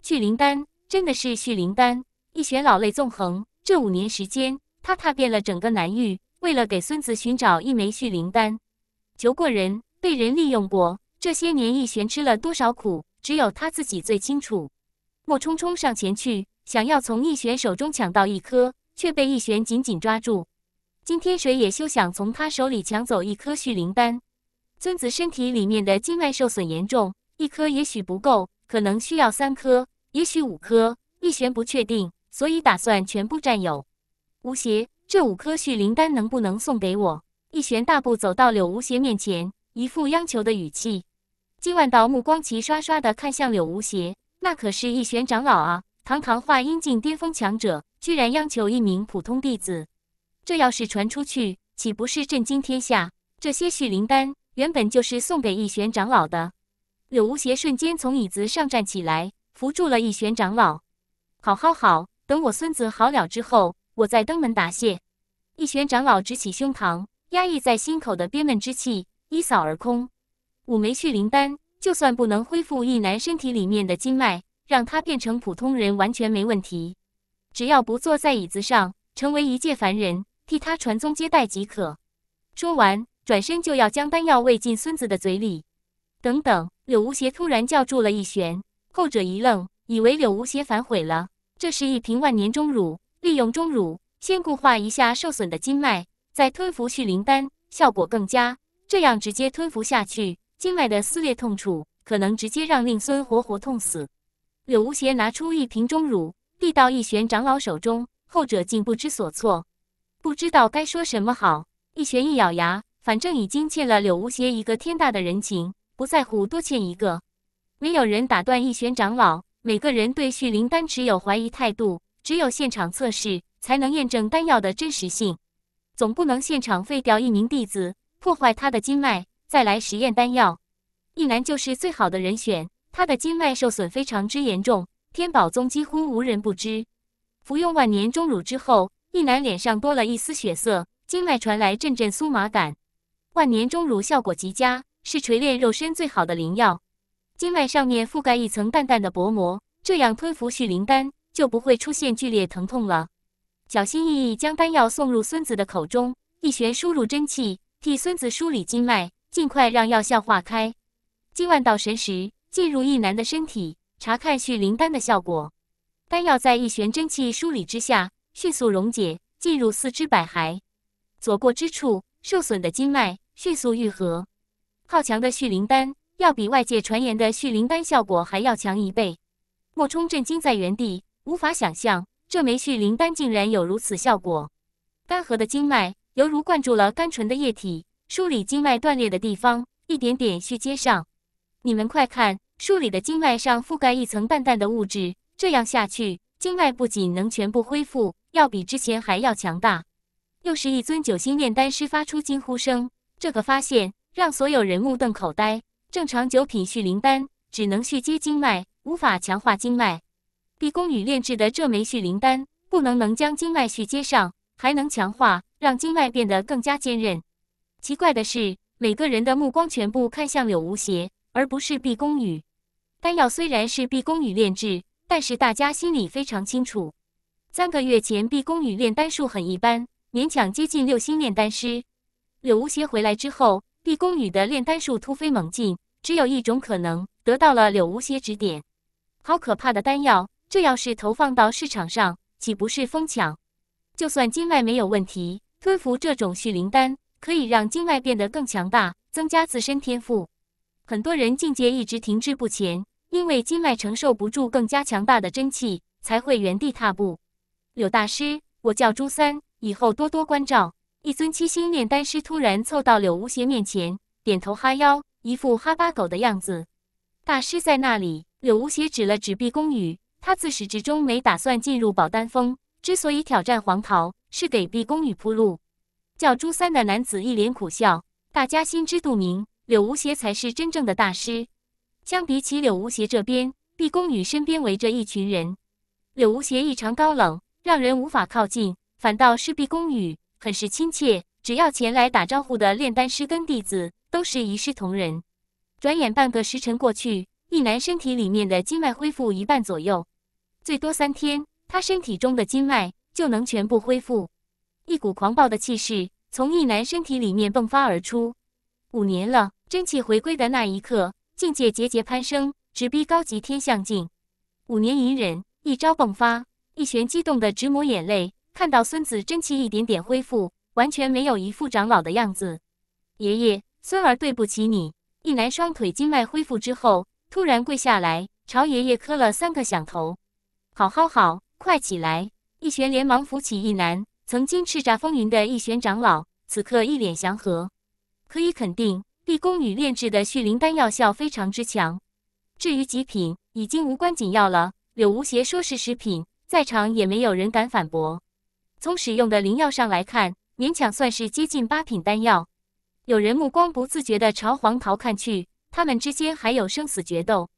聚灵丹，真的是聚灵丹！一玄老泪纵横。这五年时间，他踏遍了整个南域。为了给孙子寻找一枚续灵丹，求过人，被人利用过，这些年易玄吃了多少苦，只有他自己最清楚。莫冲冲上前去，想要从易玄手中抢到一颗，却被易玄紧紧抓住。今天谁也休想从他手里抢走一颗续灵丹。孙子身体里面的经脉受损严重，一颗也许不够，可能需要三颗，也许五颗，易玄不确定，所以打算全部占有。吴邪。这五颗续灵丹能不能送给我？易玄大步走到柳无邪面前，一副央求的语气。金万道目光齐刷刷的看向柳无邪，那可是易玄长老啊，堂堂化阴境巅峰强者，居然央求一名普通弟子，这要是传出去，岂不是震惊天下？这些续灵丹原本就是送给易玄长老的。柳无邪瞬间从椅子上站起来，扶住了易玄长老。好，好，好，等我孙子好了之后。我在登门答谢，一玄长老直起胸膛，压抑在心口的憋闷之气一扫而空。五枚续灵丹，就算不能恢复一男身体里面的经脉，让他变成普通人完全没问题。只要不坐在椅子上，成为一介凡人，替他传宗接代即可。说完，转身就要将丹药喂进孙子的嘴里。等等，柳无邪突然叫住了一玄，后者一愣，以为柳无邪反悔了。这是一瓶万年钟乳。利用钟乳先固化一下受损的经脉，再吞服续灵丹，效果更佳。这样直接吞服下去，经脉的撕裂痛楚可能直接让令孙活活痛死。柳无邪拿出一瓶钟乳，递到一玄长老手中，后者竟不知所措，不知道该说什么好。一玄一咬牙，反正已经欠了柳无邪一个天大的人情，不在乎多欠一个。没有人打断一玄长老，每个人对续灵丹持有怀疑态度。只有现场测试才能验证丹药的真实性，总不能现场废掉一名弟子，破坏他的经脉，再来实验丹药。一男就是最好的人选，他的经脉受损非常之严重，天宝宗几乎无人不知。服用万年钟乳之后，一男脸上多了一丝血色，经脉传来阵阵酥麻感。万年钟乳效果极佳，是锤炼肉身最好的灵药。经脉上面覆盖一层淡淡的薄膜，这样吞服续灵丹。就不会出现剧烈疼痛了。小心翼翼将丹药送入孙子的口中，一玄输入真气，替孙子梳理经脉，尽快让药效化开。近万道神识进入易南的身体，查看续灵丹的效果。丹药在一玄真气梳理之下，迅速溶解，进入四肢百骸。所过之处，受损的经脉迅速愈合。好强的续灵丹，要比外界传言的续灵丹效果还要强一倍。莫冲震惊在原地。无法想象，这枚续灵丹竟然有如此效果。干涸的经脉犹如灌注了甘醇的液体，梳理经脉断裂的地方，一点点续接上。你们快看，书里的经脉上覆盖一层淡淡的物质。这样下去，经脉不仅能全部恢复，要比之前还要强大。又是一尊九星炼丹师发出惊呼声，这个发现让所有人目瞪口呆。正常九品续灵丹只能续接经脉，无法强化经脉。毕恭女炼制的这枚续灵丹，不能能将经脉续接上，还能强化，让经脉变得更加坚韧。奇怪的是，每个人的目光全部看向柳无邪，而不是毕恭女。丹药虽然是毕恭女炼制，但是大家心里非常清楚，三个月前毕恭女炼丹术很一般，勉强接近六星炼丹师。柳无邪回来之后，毕恭女的炼丹术突飞猛进，只有一种可能，得到了柳无邪指点。好可怕的丹药！这要是投放到市场上，岂不是疯抢？就算经脉没有问题，吞服这种续灵丹可以让经脉变得更强大，增加自身天赋。很多人境界一直停滞不前，因为经脉承受不住更加强大的真气，才会原地踏步。柳大师，我叫朱三，以后多多关照。一尊七星炼丹师突然凑到柳无邪面前，点头哈腰，一副哈巴狗的样子。大师在那里，柳无邪指了指毕宫宇。他自始至终没打算进入宝丹峰，之所以挑战黄桃，是给毕宫女铺路。叫朱三的男子一脸苦笑，大家心知肚明，柳无邪才是真正的大师。相比起柳无邪这边，毕宫女身边围着一群人。柳无邪异常高冷，让人无法靠近，反倒是毕宫女很是亲切，只要前来打招呼的炼丹师跟弟子，都是一视同仁。转眼半个时辰过去，一男身体里面的经脉恢复一半左右。最多三天，他身体中的经脉就能全部恢复。一股狂暴的气势从易南身体里面迸发而出。五年了，真气回归的那一刻，境界节节攀升，直逼高级天象境。五年隐忍，一招迸发，易玄激动得直抹眼泪。看到孙子真气一点点恢复，完全没有一副长老的样子。爷爷，孙儿对不起你。易南双腿经脉恢复之后，突然跪下来，朝爷爷磕了三个响头。好好好，快起来！逸玄连忙扶起一男，曾经叱咤风云的逸玄长老，此刻一脸祥和。可以肯定，地宫女炼制的续灵丹药效非常之强。至于极品，已经无关紧要了。柳无邪说是食品，在场也没有人敢反驳。从使用的灵药上来看，勉强算是接近八品丹药。有人目光不自觉地朝黄桃看去，他们之间还有生死决斗，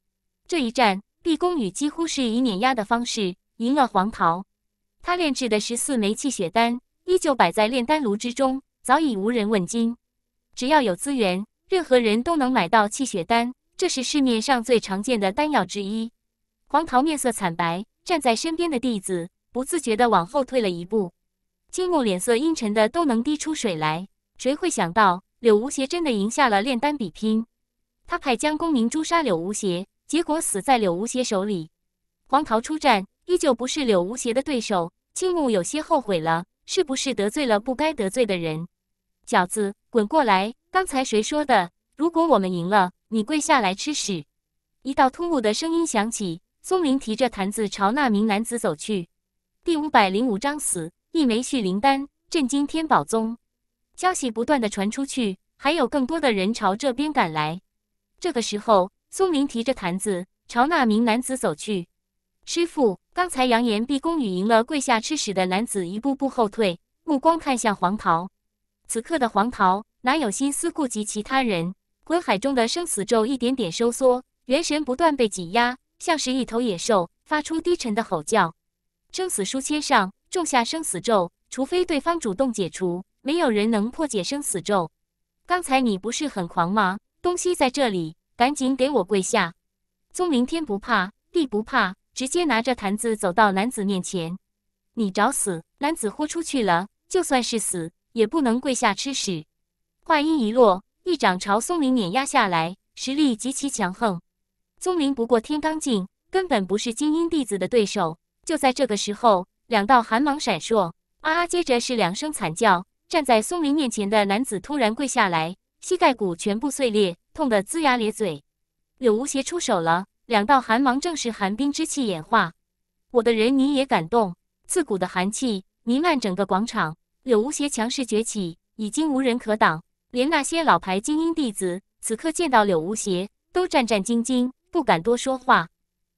这一战。毕公羽几乎是以碾压的方式赢了黄桃。他炼制的十四枚气血丹依旧摆在炼丹炉之中，早已无人问津。只要有资源，任何人都能买到气血丹，这是市面上最常见的丹药之一。黄桃面色惨白，站在身边的弟子不自觉地往后退了一步。金木脸色阴沉的都能滴出水来。谁会想到柳无邪真的赢下了炼丹比拼？他派江公明诛杀柳无邪。结果死在柳无邪手里，黄桃出战依旧不是柳无邪的对手，青木有些后悔了，是不是得罪了不该得罪的人？饺子滚过来！刚才谁说的？如果我们赢了，你跪下来吃屎！一道突兀的声音响起，松林提着坛子朝那名男子走去。第五百零五章死一枚续灵丹震惊天宝宗，消息不断的传出去，还有更多的人朝这边赶来。这个时候。苏明提着坛子朝那名男子走去。师傅刚才扬言毕公女赢了，跪下吃屎的男子一步步后退，目光看向黄桃。此刻的黄桃哪有心思顾及其他人？魂海中的生死咒一点点收缩，元神不断被挤压，像是一头野兽发出低沉的吼叫。生死书签上种下生死咒，除非对方主动解除，没有人能破解生死咒。刚才你不是很狂吗？东西在这里。赶紧给我跪下！松林天不怕地不怕，直接拿着坛子走到男子面前。你找死！男子豁出去了，就算是死也不能跪下吃屎。话音一落，一掌朝松林碾压下来，实力极其强横。松林不过天罡境，根本不是精英弟子的对手。就在这个时候，两道寒芒闪烁，啊！接着是两声惨叫。站在松林面前的男子突然跪下来，膝盖骨全部碎裂。痛得龇牙咧嘴，柳无邪出手了，两道寒芒正是寒冰之气演化。我的人你也敢动？刺骨的寒气弥漫整个广场，柳无邪强势崛起，已经无人可挡。连那些老牌精英弟子，此刻见到柳无邪，都战战兢兢，不敢多说话。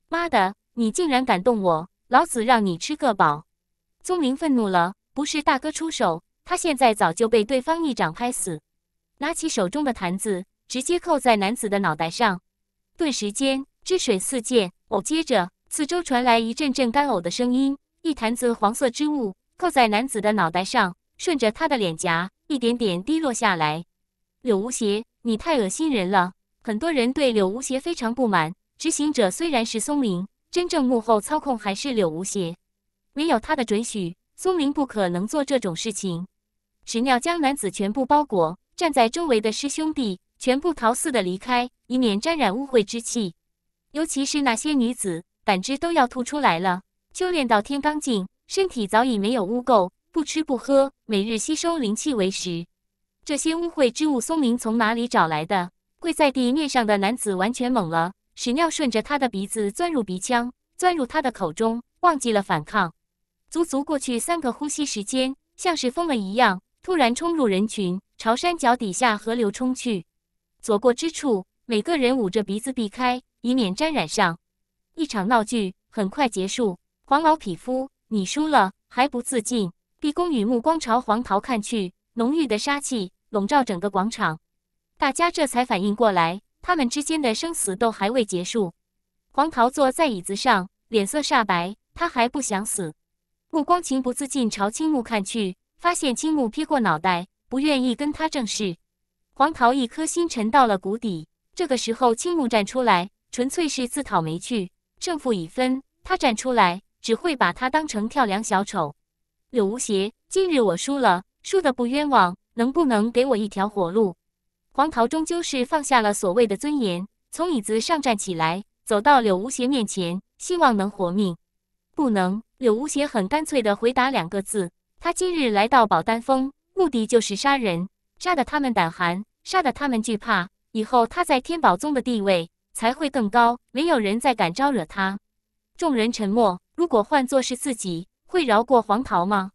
妈的，你竟然敢动我，老子让你吃个饱！宗明愤怒了，不是大哥出手，他现在早就被对方一掌拍死。拿起手中的坛子。直接扣在男子的脑袋上，顿时间汁水四溅。哦，接着四周传来一阵阵干呕的声音。一坛子黄色之物扣在男子的脑袋上，顺着他的脸颊一点点滴落下来。柳无邪，你太恶心人了！很多人对柳无邪非常不满。执行者虽然是松林，真正幕后操控还是柳无邪。没有他的准许，松林不可能做这种事情。屎尿将男子全部包裹。站在周围的师兄弟。全部逃似的离开，以免沾染污秽之气。尤其是那些女子，胆汁都要吐出来了。修炼到天罡境，身体早已没有污垢，不吃不喝，每日吸收灵气为食。这些污秽之物，松林从哪里找来的？跪在地面上的男子完全懵了，屎尿顺着他的鼻子钻入鼻腔，钻入他的口中，忘记了反抗。足足过去三个呼吸时间，像是疯了一样，突然冲入人群，朝山脚底下河流冲去。所过之处，每个人捂着鼻子避开，以免沾染上。一场闹剧很快结束。黄老匹夫，你输了还不自尽？毕公与目光朝黄桃看去，浓郁的杀气笼罩整个广场。大家这才反应过来，他们之间的生死斗还未结束。黄桃坐在椅子上，脸色煞白，他还不想死。目光情不自禁朝青木看去，发现青木撇过脑袋，不愿意跟他正视。黄桃一颗心沉到了谷底。这个时候，青木站出来，纯粹是自讨没趣。胜负已分，他站出来只会把他当成跳梁小丑。柳无邪，今日我输了，输得不冤枉，能不能给我一条活路？黄桃终究是放下了所谓的尊严，从椅子上站起来，走到柳无邪面前，希望能活命。不能。柳无邪很干脆地回答两个字：他今日来到宝丹峰，目的就是杀人。杀得他们胆寒，杀得他们惧怕，以后他在天宝宗的地位才会更高，没有人再敢招惹他。众人沉默。如果换作是自己，会饶过黄桃吗？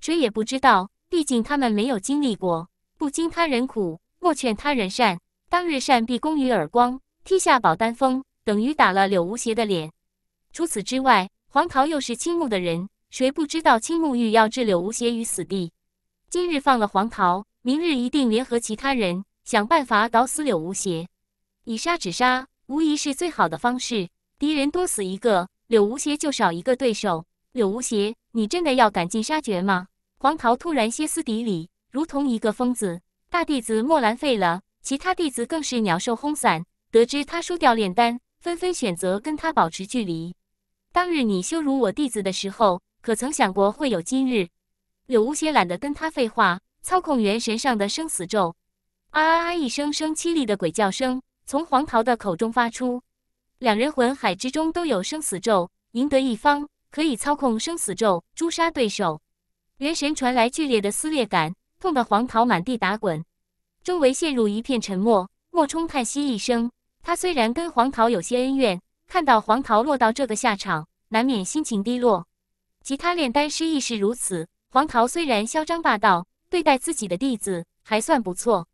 谁也不知道，毕竟他们没有经历过。不经他人苦，莫劝他人善。当日善必功于耳光，踢下宝丹峰，等于打了柳无邪的脸。除此之外，黄桃又是青木的人，谁不知道青木欲要置柳无邪于死地？今日放了黄桃。明日一定联合其他人，想办法搞死柳无邪。以杀止杀，无疑是最好的方式。敌人多死一个，柳无邪就少一个对手。柳无邪，你真的要赶尽杀绝吗？黄桃突然歇斯底里，如同一个疯子。大弟子莫兰废了，其他弟子更是鸟兽轰散。得知他输掉炼丹，纷纷选择跟他保持距离。当日你羞辱我弟子的时候，可曾想过会有今日？柳无邪懒得跟他废话。操控元神上的生死咒，啊啊啊！一声声凄厉的鬼叫声从黄桃的口中发出。两人魂海之中都有生死咒，赢得一方可以操控生死咒诛杀对手。元神传来剧烈的撕裂感，痛得黄桃满地打滚。周围陷入一片沉默。莫冲叹息一声，他虽然跟黄桃有些恩怨，看到黄桃落到这个下场，难免心情低落。其他炼丹师亦是如此。黄桃虽然嚣张霸道。对待自己的弟子还算不错。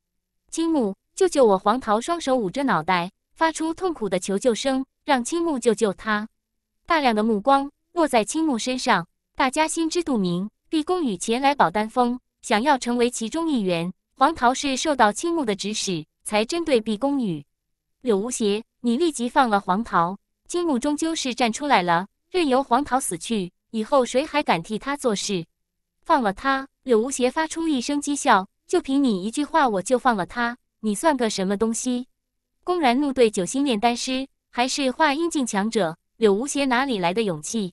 青木救救我！黄桃双手捂着脑袋，发出痛苦的求救声，让青木救救他。大量的目光落在青木身上，大家心知肚明，毕恭羽前来宝丹峰，想要成为其中一员。黄桃是受到青木的指使，才针对毕恭羽。柳无邪，你立即放了黄桃。青木终究是站出来了，任由黄桃死去，以后谁还敢替他做事？放了他！柳无邪发出一声讥笑：“就凭你一句话，我就放了他？你算个什么东西？”公然怒对九星炼丹师，还是化阴境强者？柳无邪哪里来的勇气？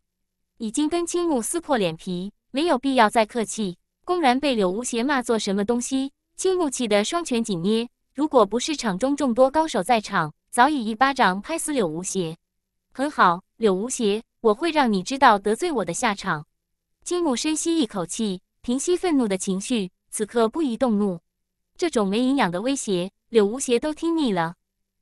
已经跟青木撕破脸皮，没有必要再客气。公然被柳无邪骂做什么东西？青木气得双拳紧捏。如果不是场中众多高手在场，早已一巴掌拍死柳无邪。很好，柳无邪，我会让你知道得罪我的下场。青木深吸一口气。平息愤怒的情绪，此刻不宜动怒。这种没营养的威胁，柳无邪都听腻了。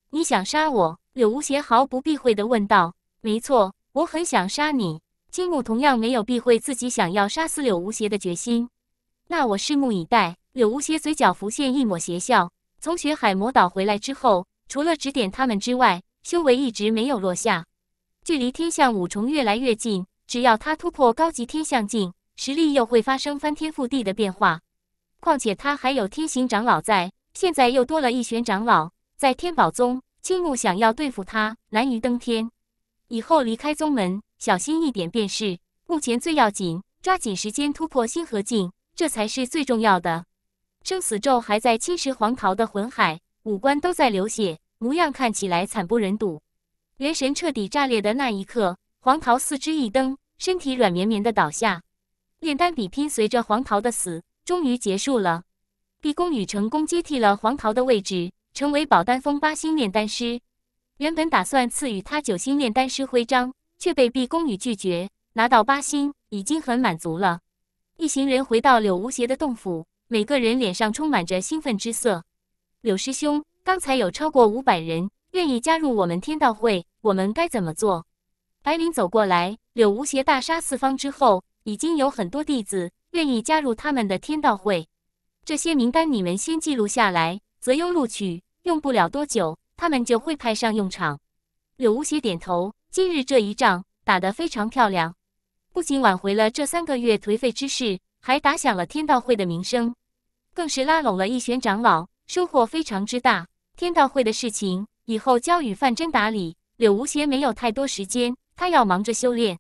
你想杀我？柳无邪毫不避讳地问道。没错，我很想杀你。金木同样没有避讳自己想要杀死柳无邪的决心。那我拭目以待。柳无邪嘴角浮现一抹邪笑。从雪海魔岛回来之后，除了指点他们之外，修为一直没有落下。距离天象五重越来越近，只要他突破高级天象境。实力又会发生翻天覆地的变化，况且他还有天行长老在，现在又多了一玄长老，在天宝宗，青木想要对付他难于登天。以后离开宗门，小心一点便是。目前最要紧，抓紧时间突破星河境，这才是最重要的。生死咒还在侵蚀黄桃的魂海，五官都在流血，模样看起来惨不忍睹。元神彻底炸裂的那一刻，黄桃四肢一蹬，身体软绵绵的倒下。炼丹比拼随着黄桃的死终于结束了，毕公宇成功接替了黄桃的位置，成为宝丹峰八星炼丹师。原本打算赐予他九星炼丹师徽章，却被毕公宇拒绝。拿到八星已经很满足了。一行人回到柳无邪的洞府，每个人脸上充满着兴奋之色。柳师兄，刚才有超过五百人愿意加入我们天道会，我们该怎么做？白灵走过来，柳无邪大杀四方之后。已经有很多弟子愿意加入他们的天道会，这些名单你们先记录下来，择优录取。用不了多久，他们就会派上用场。柳无邪点头，今日这一仗打得非常漂亮，不仅挽回了这三个月颓废之势，还打响了天道会的名声，更是拉拢了一玄长老，收获非常之大。天道会的事情以后交与范真打理。柳无邪没有太多时间，他要忙着修炼。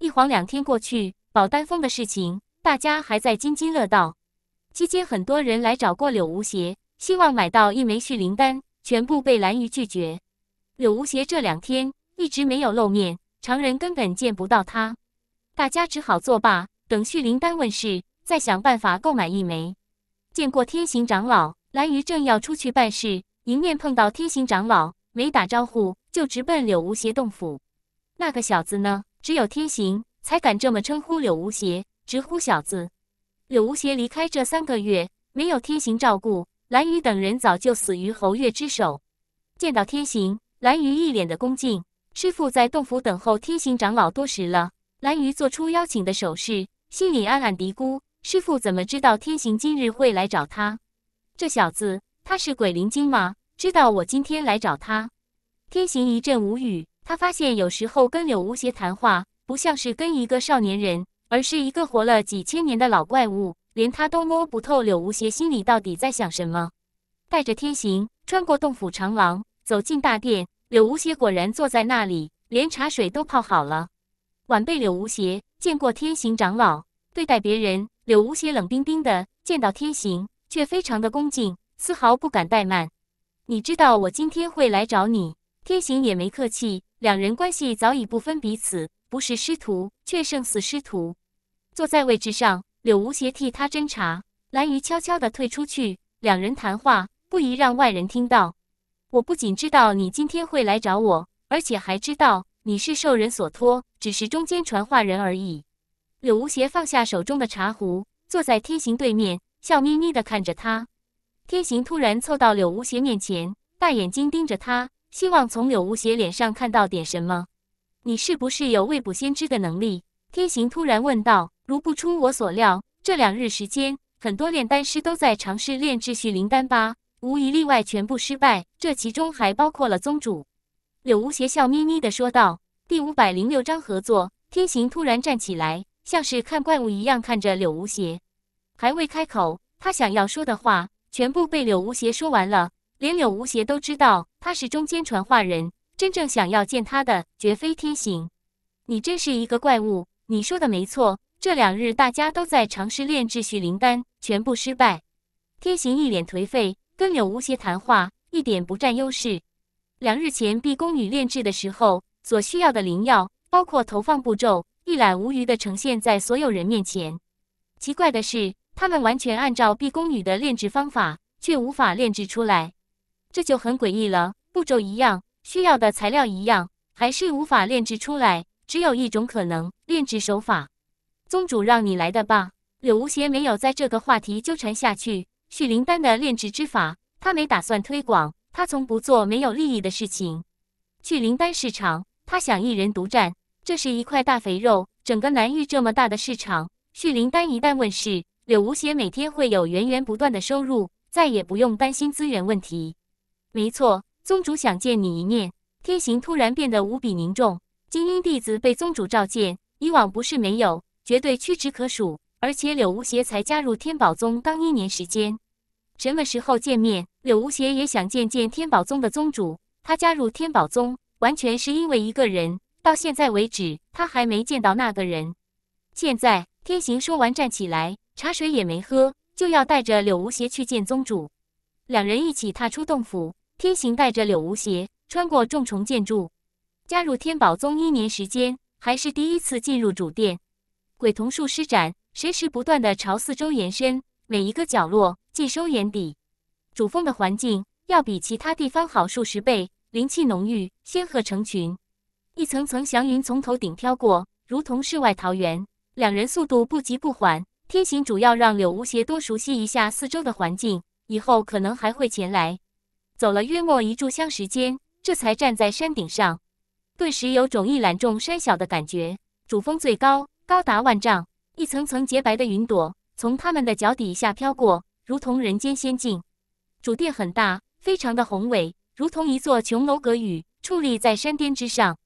一晃两天过去。保丹峰的事情，大家还在津津乐道。期间，很多人来找过柳无邪，希望买到一枚续灵丹，全部被蓝鱼拒绝。柳无邪这两天一直没有露面，常人根本见不到他，大家只好作罢，等续灵丹问世再想办法购买一枚。见过天行长老，蓝鱼正要出去办事，迎面碰到天行长老，没打招呼就直奔柳无邪洞府。那个小子呢？只有天行。才敢这么称呼柳无邪，直呼小子。柳无邪离开这三个月，没有天行照顾，蓝宇等人早就死于侯月之手。见到天行，蓝宇一脸的恭敬：“师傅在洞府等候天行长老多时了。”蓝宇做出邀请的手势，心里暗暗嘀咕：“师傅怎么知道天行今日会来找他？这小子，他是鬼灵精吗？知道我今天来找他？”天行一阵无语，他发现有时候跟柳无邪谈话。不像是跟一个少年人，而是一个活了几千年的老怪物，连他都摸不透柳无邪心里到底在想什么。带着天行穿过洞府长廊，走进大殿，柳无邪果然坐在那里，连茶水都泡好了。晚辈柳无邪见过天行长老，对待别人，柳无邪冷冰冰的；见到天行，却非常的恭敬，丝毫不敢怠慢。你知道我今天会来找你，天行也没客气，两人关系早已不分彼此。不是师徒，却胜似师徒。坐在位置上，柳无邪替他斟茶，蓝鱼悄悄地退出去。两人谈话不宜让外人听到。我不仅知道你今天会来找我，而且还知道你是受人所托，只是中间传话人而已。柳无邪放下手中的茶壶，坐在天行对面，笑眯眯地看着他。天行突然凑到柳无邪面前，大眼睛盯着他，希望从柳无邪脸上看到点什么。你是不是有未卜先知的能力？天行突然问道。如不出我所料，这两日时间，很多炼丹师都在尝试炼制续灵丹吧，无一例外，全部失败。这其中还包括了宗主柳无邪。笑眯眯地说道。第五百零六章合作。天行突然站起来，像是看怪物一样看着柳无邪，还未开口，他想要说的话全部被柳无邪说完了，连柳无邪都知道，他是中间传话人。真正想要见他的，绝非天行。你真是一个怪物！你说的没错，这两日大家都在尝试炼制续灵丹，全部失败。天行一脸颓废，跟柳无邪谈话，一点不占优势。两日前毕宫女炼制的时候，所需要的灵药，包括投放步骤，一览无余的呈现在所有人面前。奇怪的是，他们完全按照毕宫女的炼制方法，却无法炼制出来，这就很诡异了。步骤一样。需要的材料一样，还是无法炼制出来？只有一种可能，炼制手法。宗主让你来的吧？柳无邪没有在这个话题纠缠下去。续灵丹的炼制之法，他没打算推广。他从不做没有利益的事情。去灵丹市场，他想一人独占。这是一块大肥肉。整个南域这么大的市场，续灵丹一旦问世，柳无邪每天会有源源不断的收入，再也不用担心资源问题。没错。宗主想见你一面，天行突然变得无比凝重。精英弟子被宗主召见，以往不是没有，绝对屈指可数。而且柳无邪才加入天宝宗刚一年时间，什么时候见面？柳无邪也想见见天宝宗的宗主。他加入天宝宗完全是因为一个人，到现在为止他还没见到那个人。现在，天行说完站起来，茶水也没喝，就要带着柳无邪去见宗主。两人一起踏出洞府。天行带着柳无邪穿过重重建筑，加入天宝宗一年时间，还是第一次进入主殿。鬼童术施展，随时不断的朝四周延伸，每一个角落尽收眼底。主峰的环境要比其他地方好数十倍，灵气浓郁，仙鹤成群，一层层祥云从头顶飘过，如同世外桃源。两人速度不急不缓，天行主要让柳无邪多熟悉一下四周的环境，以后可能还会前来。走了约莫一炷香时间，这才站在山顶上，顿时有种一览众山小的感觉。主峰最高，高达万丈，一层层洁白的云朵从他们的脚底下飘过，如同人间仙境。主殿很大，非常的宏伟，如同一座琼楼阁宇，矗立在山巅之上。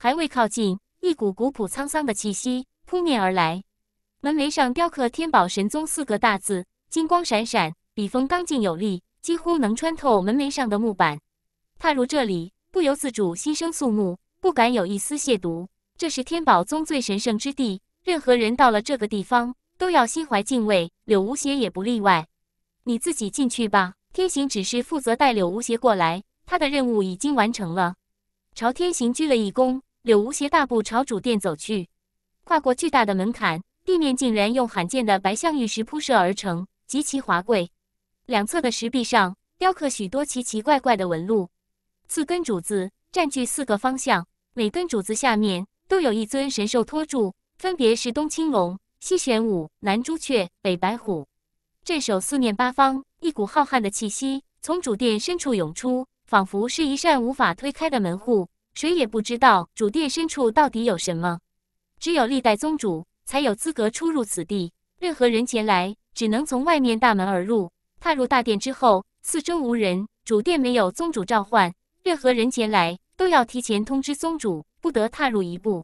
还未靠近，一股古朴沧桑的气息扑面而来。门楣上雕刻“天宝神宗”四个大字，金光闪闪，笔锋刚劲有力。几乎能穿透门楣上的木板，踏入这里，不由自主心生肃穆，不敢有一丝亵渎。这是天宝宗最神圣之地，任何人到了这个地方，都要心怀敬畏。柳无邪也不例外。你自己进去吧。天行只是负责带柳无邪过来，他的任务已经完成了。朝天行鞠了一躬，柳无邪大步朝主殿走去，跨过巨大的门槛，地面竟然用罕见的白象玉石铺设而成，极其华贵。两侧的石壁上雕刻许多奇奇怪怪的纹路，四根主子占据四个方向，每根主子下面都有一尊神兽托住，分别是东青龙、西玄武、南朱雀、北白虎，镇守四面八方。一股浩瀚的气息从主殿深处涌出，仿佛是一扇无法推开的门户，谁也不知道主殿深处到底有什么，只有历代宗主才有资格出入此地，任何人前来只能从外面大门而入。踏入大殿之后，四周无人。主殿没有宗主召唤，任何人前来都要提前通知宗主，不得踏入一步。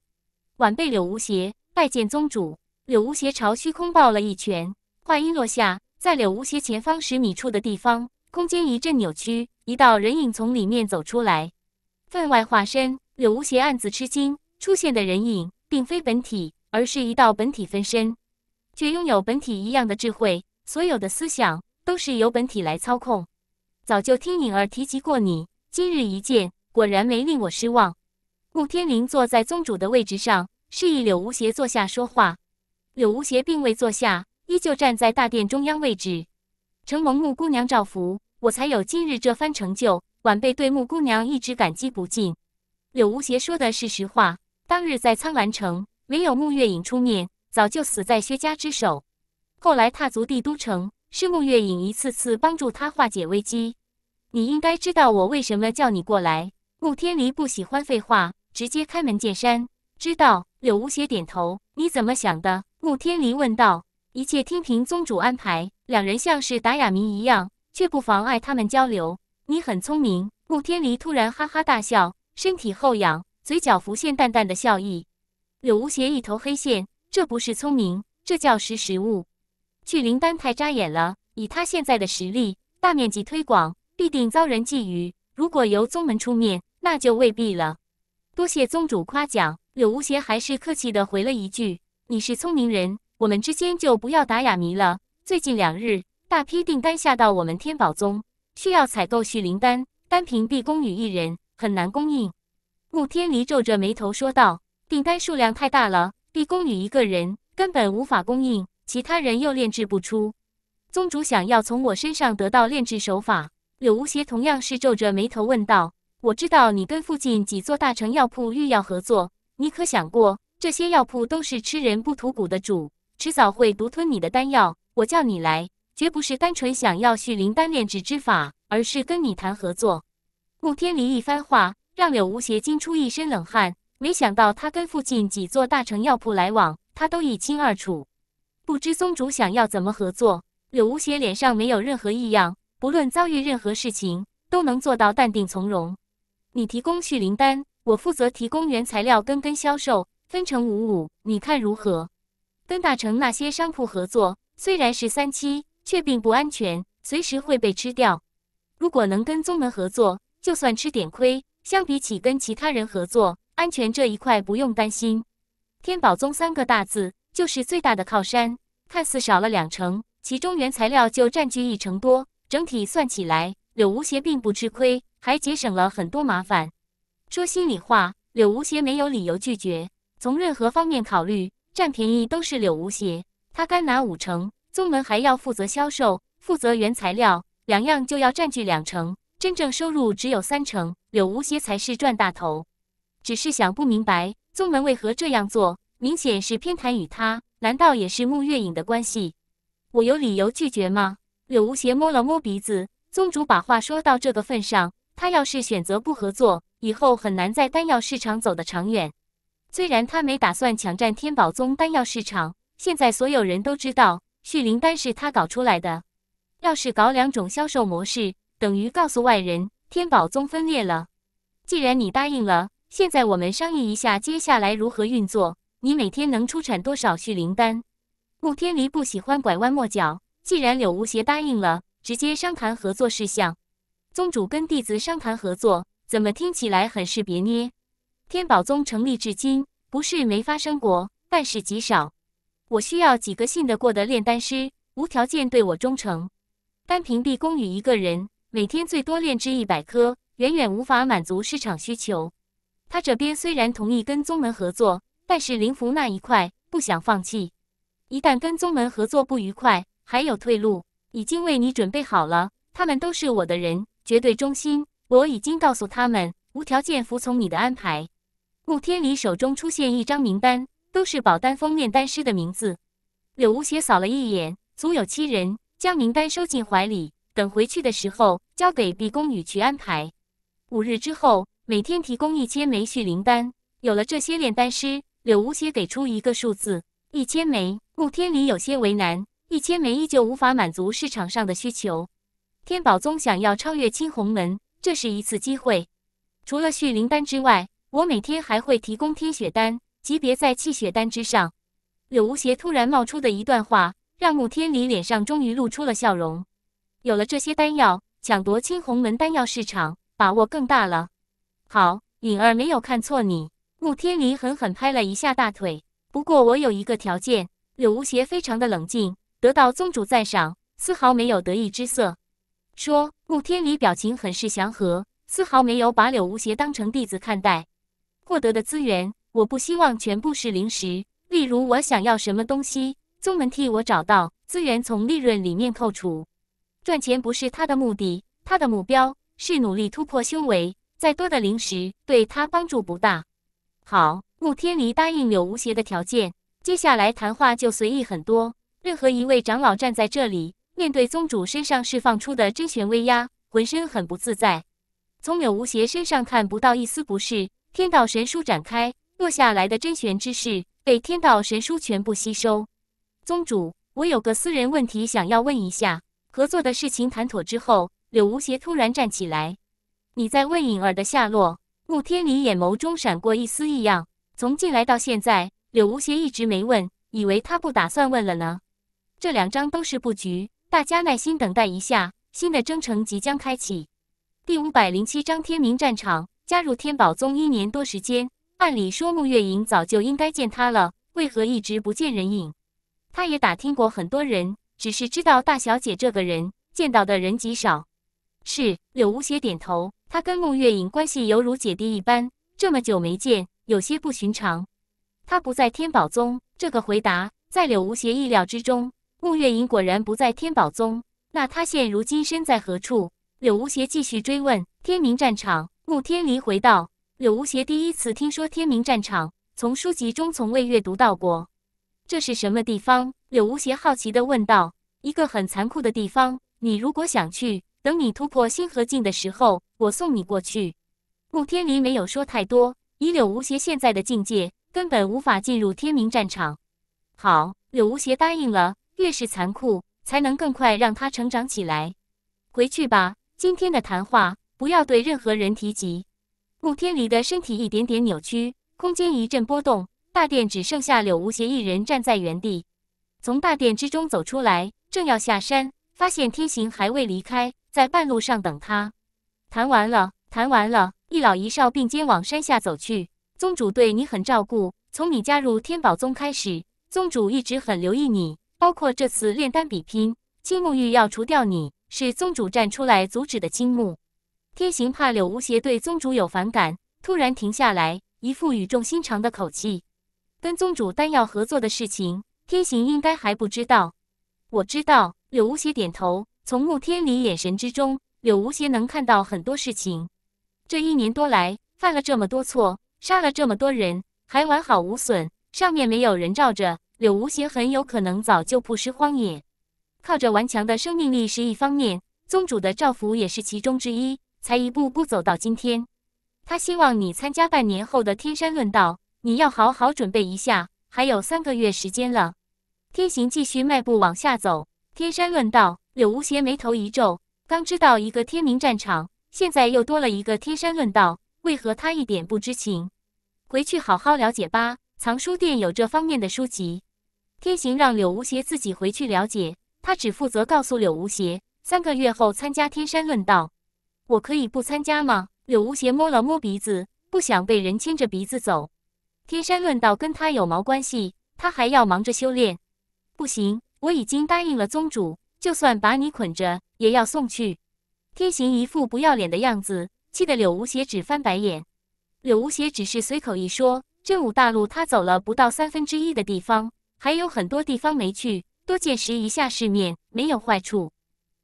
晚辈柳无邪拜见宗主。柳无邪朝虚空抱了一拳，话音落下，在柳无邪前方十米处的地方，空间一阵扭曲，一道人影从里面走出来。分外化身，柳无邪暗自吃惊。出现的人影并非本体，而是一道本体分身，却拥有本体一样的智慧，所有的思想。都是由本体来操控。早就听颖儿提及过你，今日一见，果然没令我失望。穆天林坐在宗主的位置上，示意柳无邪坐下说话。柳无邪并未坐下，依旧站在大殿中央位置。承蒙穆姑娘照拂，我才有今日这番成就。晚辈对穆姑娘一直感激不尽。柳无邪说的是实话。当日在苍兰城，没有穆月影出面，早就死在薛家之手。后来踏足帝都城。是穆月影一次次帮助他化解危机，你应该知道我为什么叫你过来。穆天离不喜欢废话，直接开门见山。知道。柳无邪点头。你怎么想的？穆天离问道。一切听凭宗主安排。两人像是打哑谜一样，却不妨碍他们交流。你很聪明。穆天离突然哈哈大笑，身体后仰，嘴角浮现淡淡的笑意。柳无邪一头黑线，这不是聪明，这叫识时务。聚灵丹太扎眼了，以他现在的实力，大面积推广必定遭人觊觎。如果由宗门出面，那就未必了。多谢宗主夸奖，柳无邪还是客气地回了一句：“你是聪明人，我们之间就不要打哑谜了。”最近两日，大批订单下到我们天宝宗，需要采购聚灵丹，单凭毕宫女一人很难供应。穆天离皱着眉头说道：“订单数量太大了，毕宫女一个人根本无法供应。”其他人又炼制不出，宗主想要从我身上得到炼制手法。柳无邪同样是皱着眉头问道：“我知道你跟附近几座大成药铺欲要合作，你可想过这些药铺都是吃人不吐骨的主，迟早会独吞你的丹药。我叫你来，绝不是单纯想要续灵丹炼制之法，而是跟你谈合作。”穆天离一番话，让柳无邪惊出一身冷汗。没想到他跟附近几座大成药铺来往，他都一清二楚。不知宗主想要怎么合作？柳无邪脸上没有任何异样，不论遭遇任何事情，都能做到淡定从容。你提供续灵丹，我负责提供原材料，跟跟销售，分成五五，你看如何？跟大成那些商铺合作，虽然是三七，却并不安全，随时会被吃掉。如果能跟宗门合作，就算吃点亏，相比起跟其他人合作，安全这一块不用担心。天宝宗三个大字。就是最大的靠山，看似少了两成，其中原材料就占据一成多，整体算起来，柳无邪并不吃亏，还节省了很多麻烦。说心里话，柳无邪没有理由拒绝。从任何方面考虑，占便宜都是柳无邪，他干拿五成，宗门还要负责销售、负责原材料，两样就要占据两成，真正收入只有三成，柳无邪才是赚大头。只是想不明白，宗门为何这样做。明显是偏袒与他，难道也是穆月影的关系？我有理由拒绝吗？柳无邪摸了摸鼻子。宗主把话说到这个份上，他要是选择不合作，以后很难在丹药市场走得长远。虽然他没打算抢占天宝宗丹药市场，现在所有人都知道续灵丹是他搞出来的。要是搞两种销售模式，等于告诉外人天宝宗分裂了。既然你答应了，现在我们商议一下接下来如何运作。你每天能出产多少续灵丹？慕天离不喜欢拐弯抹角，既然柳无邪答应了，直接商谈合作事项。宗主跟弟子商谈合作，怎么听起来很是别捏？天宝宗成立至今，不是没发生过，但是极少。我需要几个信得过的炼丹师，无条件对我忠诚。单凭毕公羽一个人，每天最多炼制一百颗，远远无法满足市场需求。他这边虽然同意跟宗门合作。但是灵符那一块不想放弃，一旦跟宗门合作不愉快，还有退路，已经为你准备好了。他们都是我的人，绝对忠心。我已经告诉他们，无条件服从你的安排。穆天离手中出现一张名单，都是宝丹峰炼丹师的名字。柳无邪扫了一眼，足有七人，将名单收进怀里，等回去的时候交给毕宫女去安排。五日之后，每天提供一千枚续灵丹。有了这些炼丹师。柳无邪给出一个数字，一千枚。穆天离有些为难，一千枚依旧无法满足市场上的需求。天宝宗想要超越青红门，这是一次机会。除了续灵丹之外，我每天还会提供天血丹，级别在气血丹之上。柳无邪突然冒出的一段话，让穆天离脸上终于露出了笑容。有了这些丹药，抢夺青红门丹药市场把握更大了。好，颖儿没有看错你。慕天离狠狠拍了一下大腿，不过我有一个条件。柳无邪非常的冷静，得到宗主赞赏，丝毫没有得意之色。说，慕天离表情很是祥和，丝毫没有把柳无邪当成弟子看待。获得的资源，我不希望全部是零食。例如，我想要什么东西，宗门替我找到，资源从利润里面扣除。赚钱不是他的目的，他的目标是努力突破修为。再多的零食对他帮助不大。好，穆天离答应柳无邪的条件，接下来谈话就随意很多。任何一位长老站在这里，面对宗主身上释放出的真玄威压，浑身很不自在。从柳无邪身上看不到一丝不适。天道神书展开，落下来的真玄之势被天道神书全部吸收。宗主，我有个私人问题想要问一下。合作的事情谈妥之后，柳无邪突然站起来：“你在问影儿的下落？”穆天理眼眸中闪过一丝异样，从进来到现在，柳无邪一直没问，以为他不打算问了呢。这两张都是布局，大家耐心等待一下，新的征程即将开启。第五百零七章天明战场，加入天宝宗一年多时间，按理说穆月莹早就应该见他了，为何一直不见人影？他也打听过很多人，只是知道大小姐这个人见到的人极少。是，柳无邪点头。他跟穆月影关系犹如姐弟一般，这么久没见，有些不寻常。他不在天宝宗，这个回答在柳无邪意料之中。穆月影果然不在天宝宗，那他现如今身在何处？柳无邪继续追问。天明战场，穆天离回道。柳无邪第一次听说天明战场，从书籍中从未阅读到过。这是什么地方？柳无邪好奇的问道。一个很残酷的地方。你如果想去。等你突破星河境的时候，我送你过去。慕天离没有说太多，以柳无邪现在的境界，根本无法进入天明战场。好，柳无邪答应了。越是残酷，才能更快让他成长起来。回去吧，今天的谈话不要对任何人提及。慕天离的身体一点点扭曲，空间一阵波动，大殿只剩下柳无邪一人站在原地。从大殿之中走出来，正要下山，发现天行还未离开。在半路上等他，谈完了，谈完了，一老一少并肩往山下走去。宗主对你很照顾，从你加入天宝宗开始，宗主一直很留意你，包括这次炼丹比拼。青木玉要除掉你，是宗主站出来阻止的。青木，天行怕柳无邪对宗主有反感，突然停下来，一副语重心长的口气。跟宗主丹药合作的事情，天行应该还不知道。我知道，柳无邪点头。从穆天理眼神之中，柳无邪能看到很多事情。这一年多来，犯了这么多错，杀了这么多人，还完好无损，上面没有人罩着，柳无邪很有可能早就曝失荒野。靠着顽强的生命力是一方面，宗主的照拂也是其中之一。才一步步走到今天，他希望你参加半年后的天山论道，你要好好准备一下。还有三个月时间了。天行继续迈步往下走，天山论道。柳无邪眉头一皱，刚知道一个天明战场，现在又多了一个天山论道，为何他一点不知情？回去好好了解吧。藏书店有这方面的书籍。天行让柳无邪自己回去了解，他只负责告诉柳无邪，三个月后参加天山论道。我可以不参加吗？柳无邪摸了摸鼻子，不想被人牵着鼻子走。天山论道跟他有毛关系？他还要忙着修炼。不行，我已经答应了宗主。就算把你捆着，也要送去。天行一副不要脸的样子，气得柳无邪只翻白眼。柳无邪只是随口一说，真武大陆他走了不到三分之一的地方，还有很多地方没去，多见识一下世面没有坏处。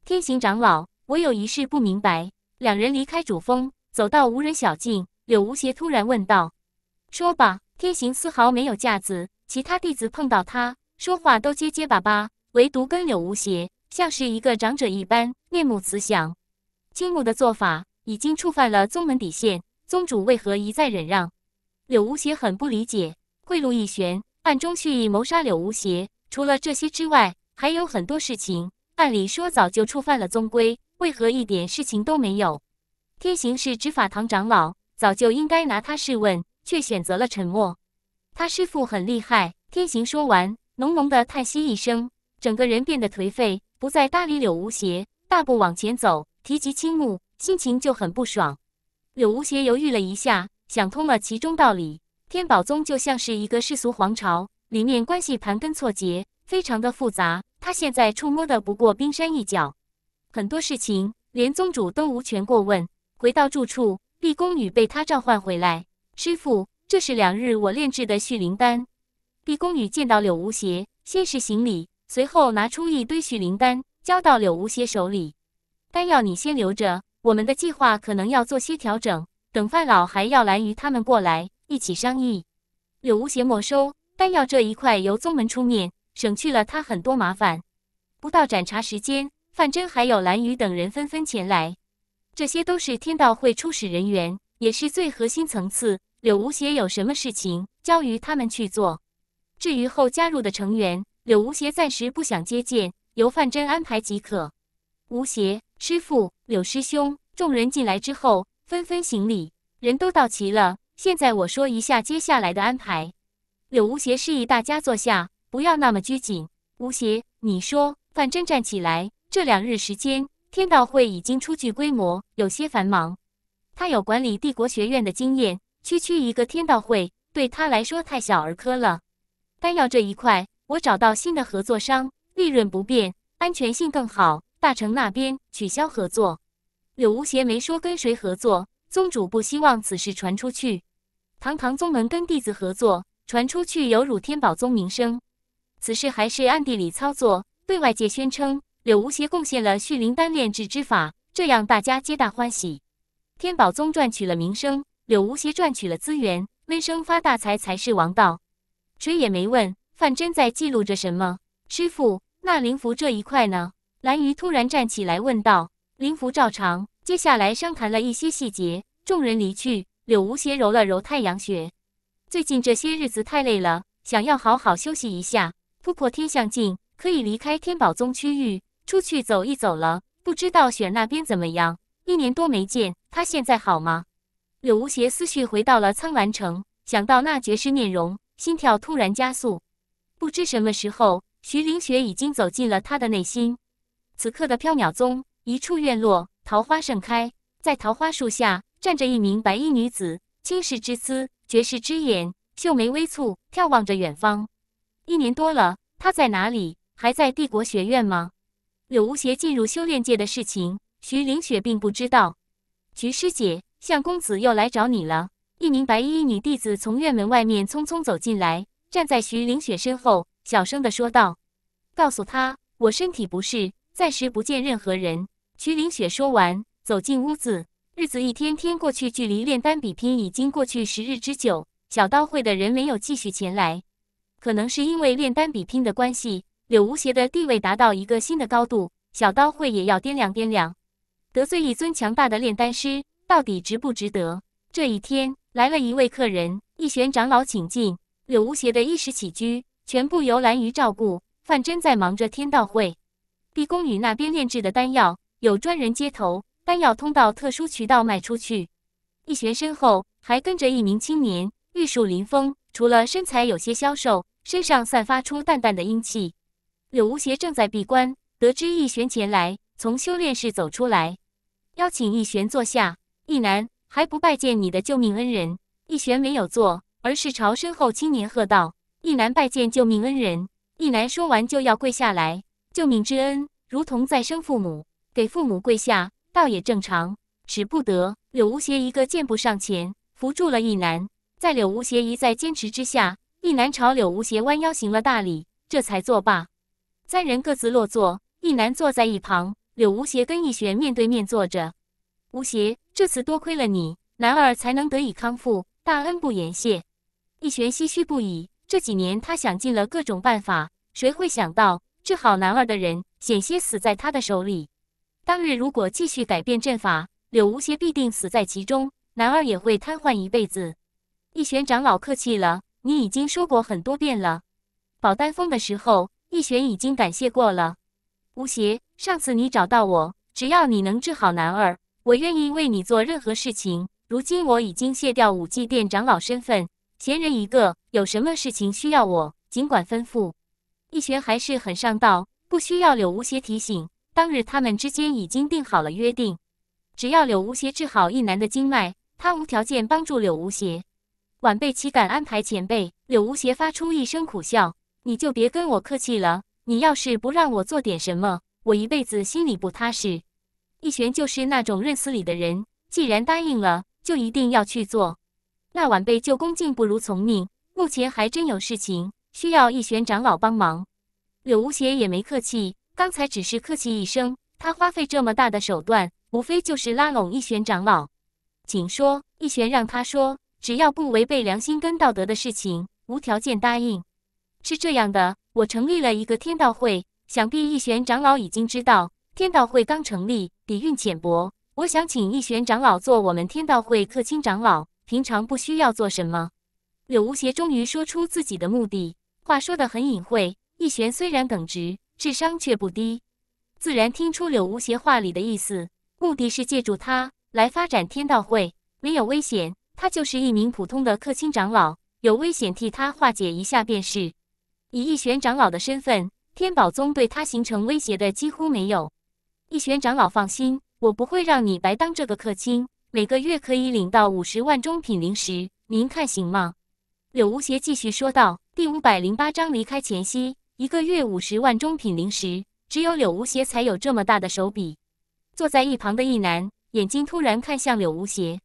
天行长老，我有一事不明白。两人离开主峰，走到无人小径，柳无邪突然问道：“说吧。”天行丝毫没有架子，其他弟子碰到他说话都结结巴巴，唯独跟柳无邪。像是一个长者一般，面目慈祥。金木的做法已经触犯了宗门底线，宗主为何一再忍让？柳无邪很不理解。贿赂一玄，暗中蓄意谋杀柳无邪。除了这些之外，还有很多事情。按理说早就触犯了宗规，为何一点事情都没有？天行是执法堂长老，早就应该拿他试问，却选择了沉默。他师父很厉害。天行说完，浓浓的叹息一声，整个人变得颓废。不再搭理柳无邪，大步往前走。提及青木，心情就很不爽。柳无邪犹豫了一下，想通了其中道理。天宝宗就像是一个世俗皇朝，里面关系盘根错节，非常的复杂。他现在触摸的不过冰山一角，很多事情连宗主都无权过问。回到住处，毕宫女被他召唤回来。师父，这是两日我炼制的续灵丹。毕宫女见到柳无邪，先是行礼。随后拿出一堆续灵丹，交到柳无邪手里。丹药你先留着，我们的计划可能要做些调整。等范老还要蓝鱼他们过来一起商议。柳无邪没收丹药这一块由宗门出面，省去了他很多麻烦。不到盏茶时间，范真还有蓝鱼等人纷纷前来。这些都是天道会初始人员，也是最核心层次。柳无邪有什么事情交于他们去做。至于后加入的成员。柳无邪暂时不想接见，由范真安排即可。吴邪、师傅、柳师兄，众人进来之后纷纷行礼。人都到齐了，现在我说一下接下来的安排。柳无邪示意大家坐下，不要那么拘谨。吴邪，你说。范真站起来，这两日时间，天道会已经初具规模，有些繁忙。他有管理帝国学院的经验，区区一个天道会对他来说太小儿科了。丹药这一块。我找到新的合作商，利润不变，安全性更好。大成那边取消合作。柳无邪没说跟谁合作，宗主不希望此事传出去。堂堂宗门跟弟子合作，传出去有辱天宝宗名声。此事还是暗地里操作，对外界宣称柳无邪贡献了续灵丹炼制之法，这样大家皆大欢喜。天宝宗赚取了名声，柳无邪赚取了资源，闷声发大财才是王道。谁也没问。范真在记录着什么？师傅，那灵符这一块呢？蓝鱼突然站起来问道。灵符照常。接下来商谈了一些细节。众人离去。柳无邪揉了揉太阳穴，最近这些日子太累了，想要好好休息一下。突破天象境，可以离开天宝宗区域，出去走一走了。不知道雪那边怎么样？一年多没见，他现在好吗？柳无邪思绪回到了苍兰城，想到那绝世面容，心跳突然加速。不知什么时候，徐凌雪已经走进了他的内心。此刻的缥缈宗一处院落，桃花盛开，在桃花树下站着一名白衣女子，青石之姿，绝世之颜，秀眉微蹙，眺望着远方。一年多了，她在哪里？还在帝国学院吗？柳无邪进入修炼界的事情，徐凌雪并不知道。菊师姐，相公子又来找你了。一名白衣女弟子从院门外面匆匆走进来。站在徐凌雪身后，小声的说道：“告诉他，我身体不适，暂时不见任何人。”徐凌雪说完，走进屋子。日子一天天过去，距离炼丹比拼已经过去十日之久。小刀会的人没有继续前来，可能是因为炼丹比拼的关系，柳无邪的地位达到一个新的高度，小刀会也要掂量掂量，得罪一尊强大的炼丹师，到底值不值得？这一天，来了一位客人，一玄长老，请进。柳无邪的衣食起居全部由蓝雨照顾。范真在忙着天道会，毕宫女那边炼制的丹药有专人接头，丹药通道特殊渠道卖出去。易玄身后还跟着一名青年，玉树临风，除了身材有些消瘦，身上散发出淡淡的英气。柳无邪正在闭关，得知易玄前来，从修炼室走出来，邀请易玄坐下。易南还不拜见你的救命恩人。易玄没有坐。而是朝身后青年喝道：“一男拜见救命恩人！”一男说完就要跪下来，救命之恩如同再生父母，给父母跪下倒也正常，使不得。柳无邪一个箭步上前，扶住了一男。在柳无邪一再坚持之下，一男朝柳无邪弯腰行了大礼，这才作罢。三人各自落座，一男坐在一旁，柳无邪跟易玄面对面坐着。无邪，这次多亏了你，男儿才能得以康复，大恩不言谢。易玄唏嘘不已，这几年他想尽了各种办法，谁会想到治好男儿的人，险些死在他的手里。当日如果继续改变阵法，柳无邪必定死在其中，男儿也会瘫痪一辈子。易玄长老客气了，你已经说过很多遍了。宝丹峰的时候，易玄已经感谢过了。吴邪，上次你找到我，只要你能治好男儿，我愿意为你做任何事情。如今我已经卸掉武祭殿长老身份。闲人一个，有什么事情需要我，尽管吩咐。易玄还是很上道，不需要柳无邪提醒。当日他们之间已经定好了约定，只要柳无邪治好易南的经脉，他无条件帮助柳无邪。晚辈岂敢安排前辈？柳无邪发出一声苦笑：“你就别跟我客气了，你要是不让我做点什么，我一辈子心里不踏实。”易玄就是那种认死理的人，既然答应了，就一定要去做。那晚辈就恭敬不如从命。目前还真有事情需要逸玄长老帮忙。柳无邪也没客气，刚才只是客气一声。他花费这么大的手段，无非就是拉拢逸玄长老。请说，逸玄让他说，只要不违背良心跟道德的事情，无条件答应。是这样的，我成立了一个天道会，想必逸玄长老已经知道。天道会刚成立，底蕴浅薄，我想请逸玄长老做我们天道会客卿长老。平常不需要做什么，柳无邪终于说出自己的目的，话说得很隐晦。易玄虽然耿直，智商却不低，自然听出柳无邪话里的意思。目的是借助他来发展天道会，没有危险，他就是一名普通的客卿长老，有危险替他化解一下便是。以易玄长老的身份，天宝宗对他形成威胁的几乎没有。易玄长老放心，我不会让你白当这个客卿。每个月可以领到五十万中品零食，您看行吗？柳无邪继续说道。第五百零八章离开前夕，一个月五十万中品零食，只有柳无邪才有这么大的手笔。坐在一旁的一男眼睛突然看向柳无邪，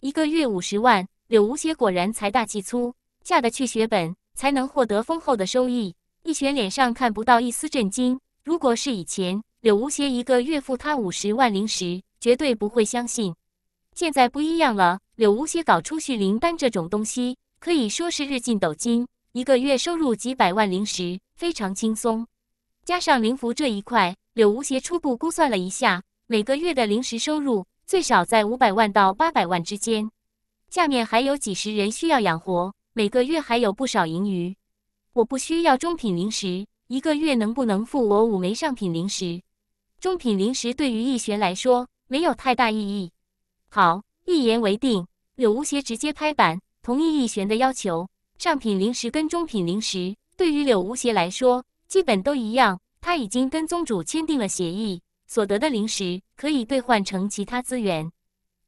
一个月五十万，柳无邪果然财大气粗，下得去血本，才能获得丰厚的收益。一雪脸上看不到一丝震惊。如果是以前，柳无邪一个月付他五十万零食，绝对不会相信。现在不一样了，柳无邪搞出续灵丹这种东西，可以说是日进斗金，一个月收入几百万灵石，非常轻松。加上灵符这一块，柳无邪初步估算了一下，每个月的灵石收入最少在五百万到八百万之间。下面还有几十人需要养活，每个月还有不少盈余。我不需要中品灵石，一个月能不能付我五枚上品灵石？中品灵石对于易玄来说没有太大意义。好，一言为定。柳无邪直接拍板，同意易玄的要求。上品灵石跟中品灵石，对于柳无邪来说，基本都一样。他已经跟宗主签订了协议，所得的灵石可以兑换成其他资源。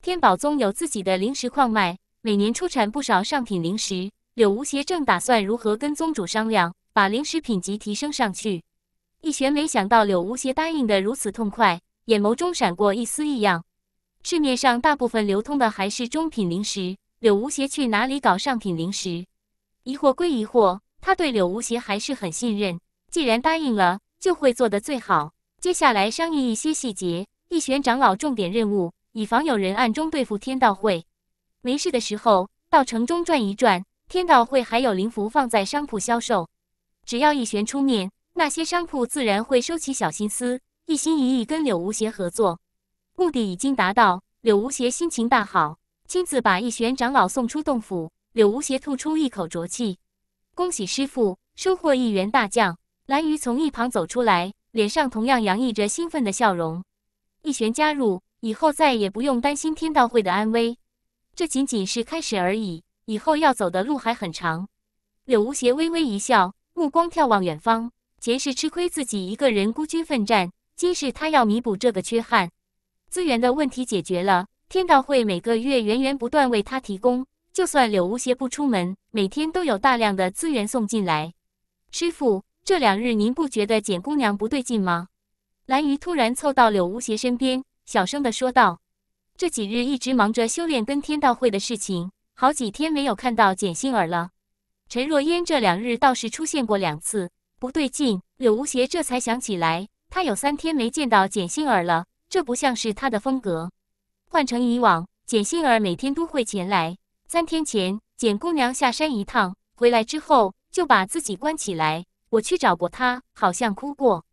天宝宗有自己的灵石矿脉，每年出产不少上品灵石。柳无邪正打算如何跟宗主商量，把灵石品级提升上去。易玄没想到柳无邪答应得如此痛快，眼眸中闪过一丝异样。市面上大部分流通的还是中品灵石，柳无邪去哪里搞上品灵石？疑惑归疑惑，他对柳无邪还是很信任。既然答应了，就会做得最好。接下来商议一些细节。一玄长老，重点任务，以防有人暗中对付天道会。没事的时候到城中转一转，天道会还有灵符放在商铺销售，只要一玄出面，那些商铺自然会收起小心思，一心一意跟柳无邪合作。目的已经达到，柳无邪心情大好，亲自把一玄长老送出洞府。柳无邪吐出一口浊气，恭喜师傅，收获一员大将。蓝鱼从一旁走出来，脸上同样洋溢着兴奋的笑容。一玄加入以后，再也不用担心天道会的安危。这仅仅是开始而已，以后要走的路还很长。柳无邪微微一笑，目光眺望远方。前世吃亏，自己一个人孤军奋战，今世他要弥补这个缺憾。资源的问题解决了，天道会每个月源源不断为他提供。就算柳无邪不出门，每天都有大量的资源送进来。师傅，这两日您不觉得简姑娘不对劲吗？蓝鱼突然凑到柳无邪身边，小声的说道：“这几日一直忙着修炼跟天道会的事情，好几天没有看到简心儿了。陈若烟这两日倒是出现过两次，不对劲。”柳无邪这才想起来，他有三天没见到简心儿了。这不像是他的风格。换成以往，简杏儿每天都会前来。三天前，简姑娘下山一趟，回来之后就把自己关起来。我去找过她，好像哭过。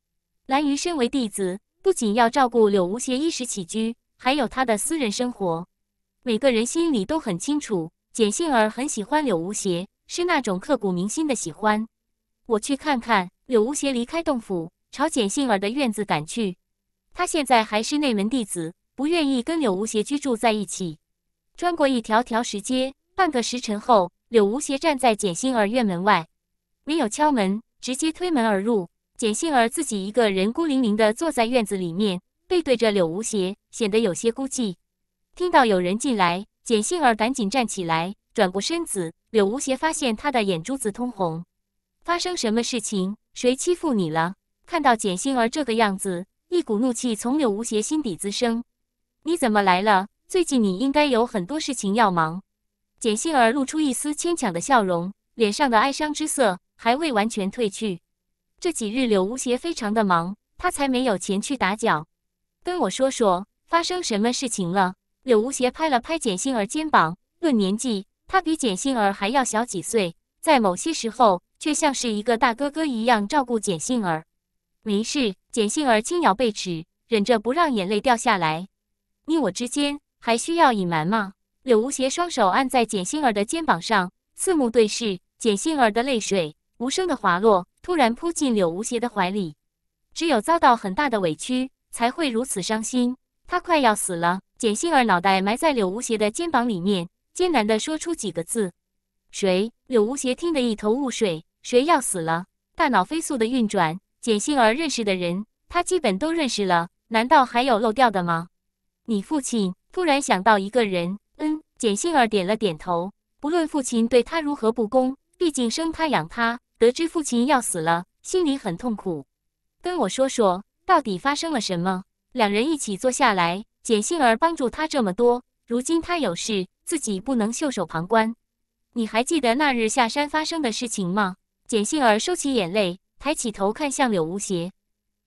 蓝鱼身为弟子，不仅要照顾柳无邪衣食起居，还有他的私人生活。每个人心里都很清楚，简杏儿很喜欢柳无邪，是那种刻骨铭心的喜欢。我去看看。柳无邪离开洞府，朝简杏儿的院子赶去。他现在还是内门弟子，不愿意跟柳无邪居住在一起。穿过一条条石阶，半个时辰后，柳无邪站在简星儿院门外，没有敲门，直接推门而入。简杏儿自己一个人孤零零地坐在院子里面，背对着柳无邪，显得有些孤寂。听到有人进来，简杏儿赶紧站起来，转过身子。柳无邪发现她的眼珠子通红，发生什么事情？谁欺负你了？看到简杏儿这个样子。一股怒气从柳无邪心底滋生。你怎么来了？最近你应该有很多事情要忙。简杏儿露出一丝牵强的笑容，脸上的哀伤之色还未完全褪去。这几日柳无邪非常的忙，他才没有前去打搅。跟我说说，发生什么事情了？柳无邪拍了拍简杏儿肩膀。论年纪，他比简杏儿还要小几岁，在某些时候却像是一个大哥哥一样照顾简杏儿。没事，简杏儿轻咬背齿，忍着不让眼泪掉下来。你我之间还需要隐瞒吗？柳无邪双手按在简杏儿的肩膀上，四目对视。简杏儿的泪水无声的滑落，突然扑进柳无邪的怀里。只有遭到很大的委屈，才会如此伤心。他快要死了。简杏儿脑袋埋在柳无邪的肩膀里面，艰难的说出几个字：“谁？”柳无邪听得一头雾水：“谁要死了？”大脑飞速的运转。简杏儿认识的人，他基本都认识了，难道还有漏掉的吗？你父亲突然想到一个人，嗯，简杏儿点了点头。不论父亲对他如何不公，毕竟生他养他，得知父亲要死了，心里很痛苦。跟我说说，到底发生了什么？两人一起坐下来，简杏儿帮助他这么多，如今他有事，自己不能袖手旁观。你还记得那日下山发生的事情吗？简杏儿收起眼泪。抬起头看向柳无邪，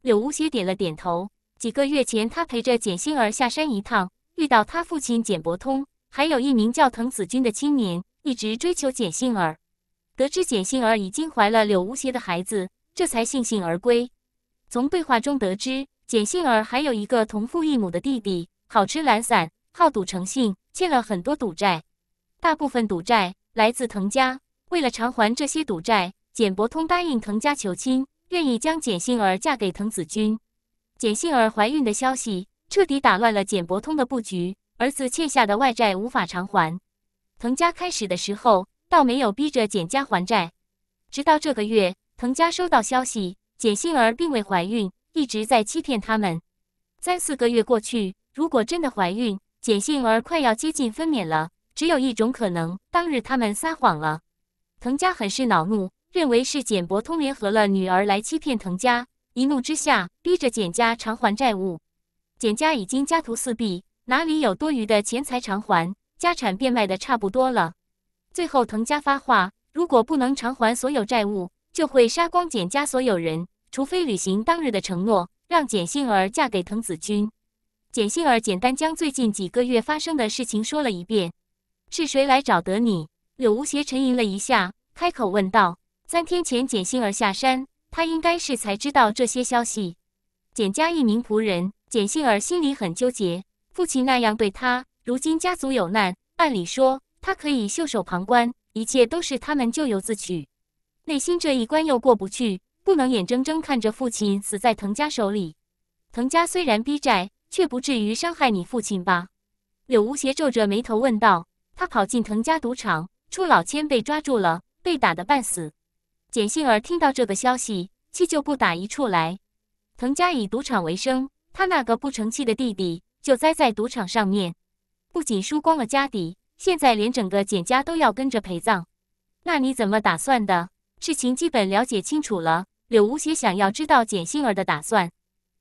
柳无邪点了点头。几个月前，他陪着简杏儿下山一趟，遇到他父亲简伯通，还有一名叫滕子君的青年，一直追求简杏儿。得知简杏儿已经怀了柳无邪的孩子，这才悻悻而归。从对话中得知，简杏儿还有一个同父异母的弟弟，好吃懒散，好赌成性，欠了很多赌债。大部分赌债来自滕家，为了偿还这些赌债。简伯通答应藤家求亲，愿意将简杏儿嫁给滕子君。简杏儿怀孕的消息彻底打乱了简伯通的布局，儿子欠下的外债无法偿还。藤家开始的时候倒没有逼着简家还债，直到这个月，藤家收到消息，简杏儿并未怀孕，一直在欺骗他们。三四个月过去，如果真的怀孕，简杏儿快要接近分娩了，只有一种可能，当日他们撒谎了。藤家很是恼怒。认为是简伯通联合了女儿来欺骗藤家，一怒之下逼着简家偿还债务。简家已经家徒四壁，哪里有多余的钱财偿还？家产变卖的差不多了。最后藤家发话，如果不能偿还所有债务，就会杀光简家所有人，除非履行当日的承诺，让简杏儿嫁给藤子君。简杏儿简单将最近几个月发生的事情说了一遍。是谁来找的你？柳无邪沉吟了一下，开口问道。三天前，简杏儿下山，他应该是才知道这些消息。简家一名仆人，简杏儿心里很纠结。父亲那样对他，如今家族有难，按理说他可以袖手旁观，一切都是他们咎由自取。内心这一关又过不去，不能眼睁睁看着父亲死在藤家手里。藤家虽然逼债，却不至于伤害你父亲吧？柳无邪皱着眉头问道。他跑进藤家赌场，出老千被抓住了，被打得半死。简杏儿听到这个消息，气就不打一处来。藤家以赌场为生，他那个不成器的弟弟就栽在赌场上面，不仅输光了家底，现在连整个简家都要跟着陪葬。那你怎么打算的？事情基本了解清楚了。柳无邪想要知道简杏儿的打算，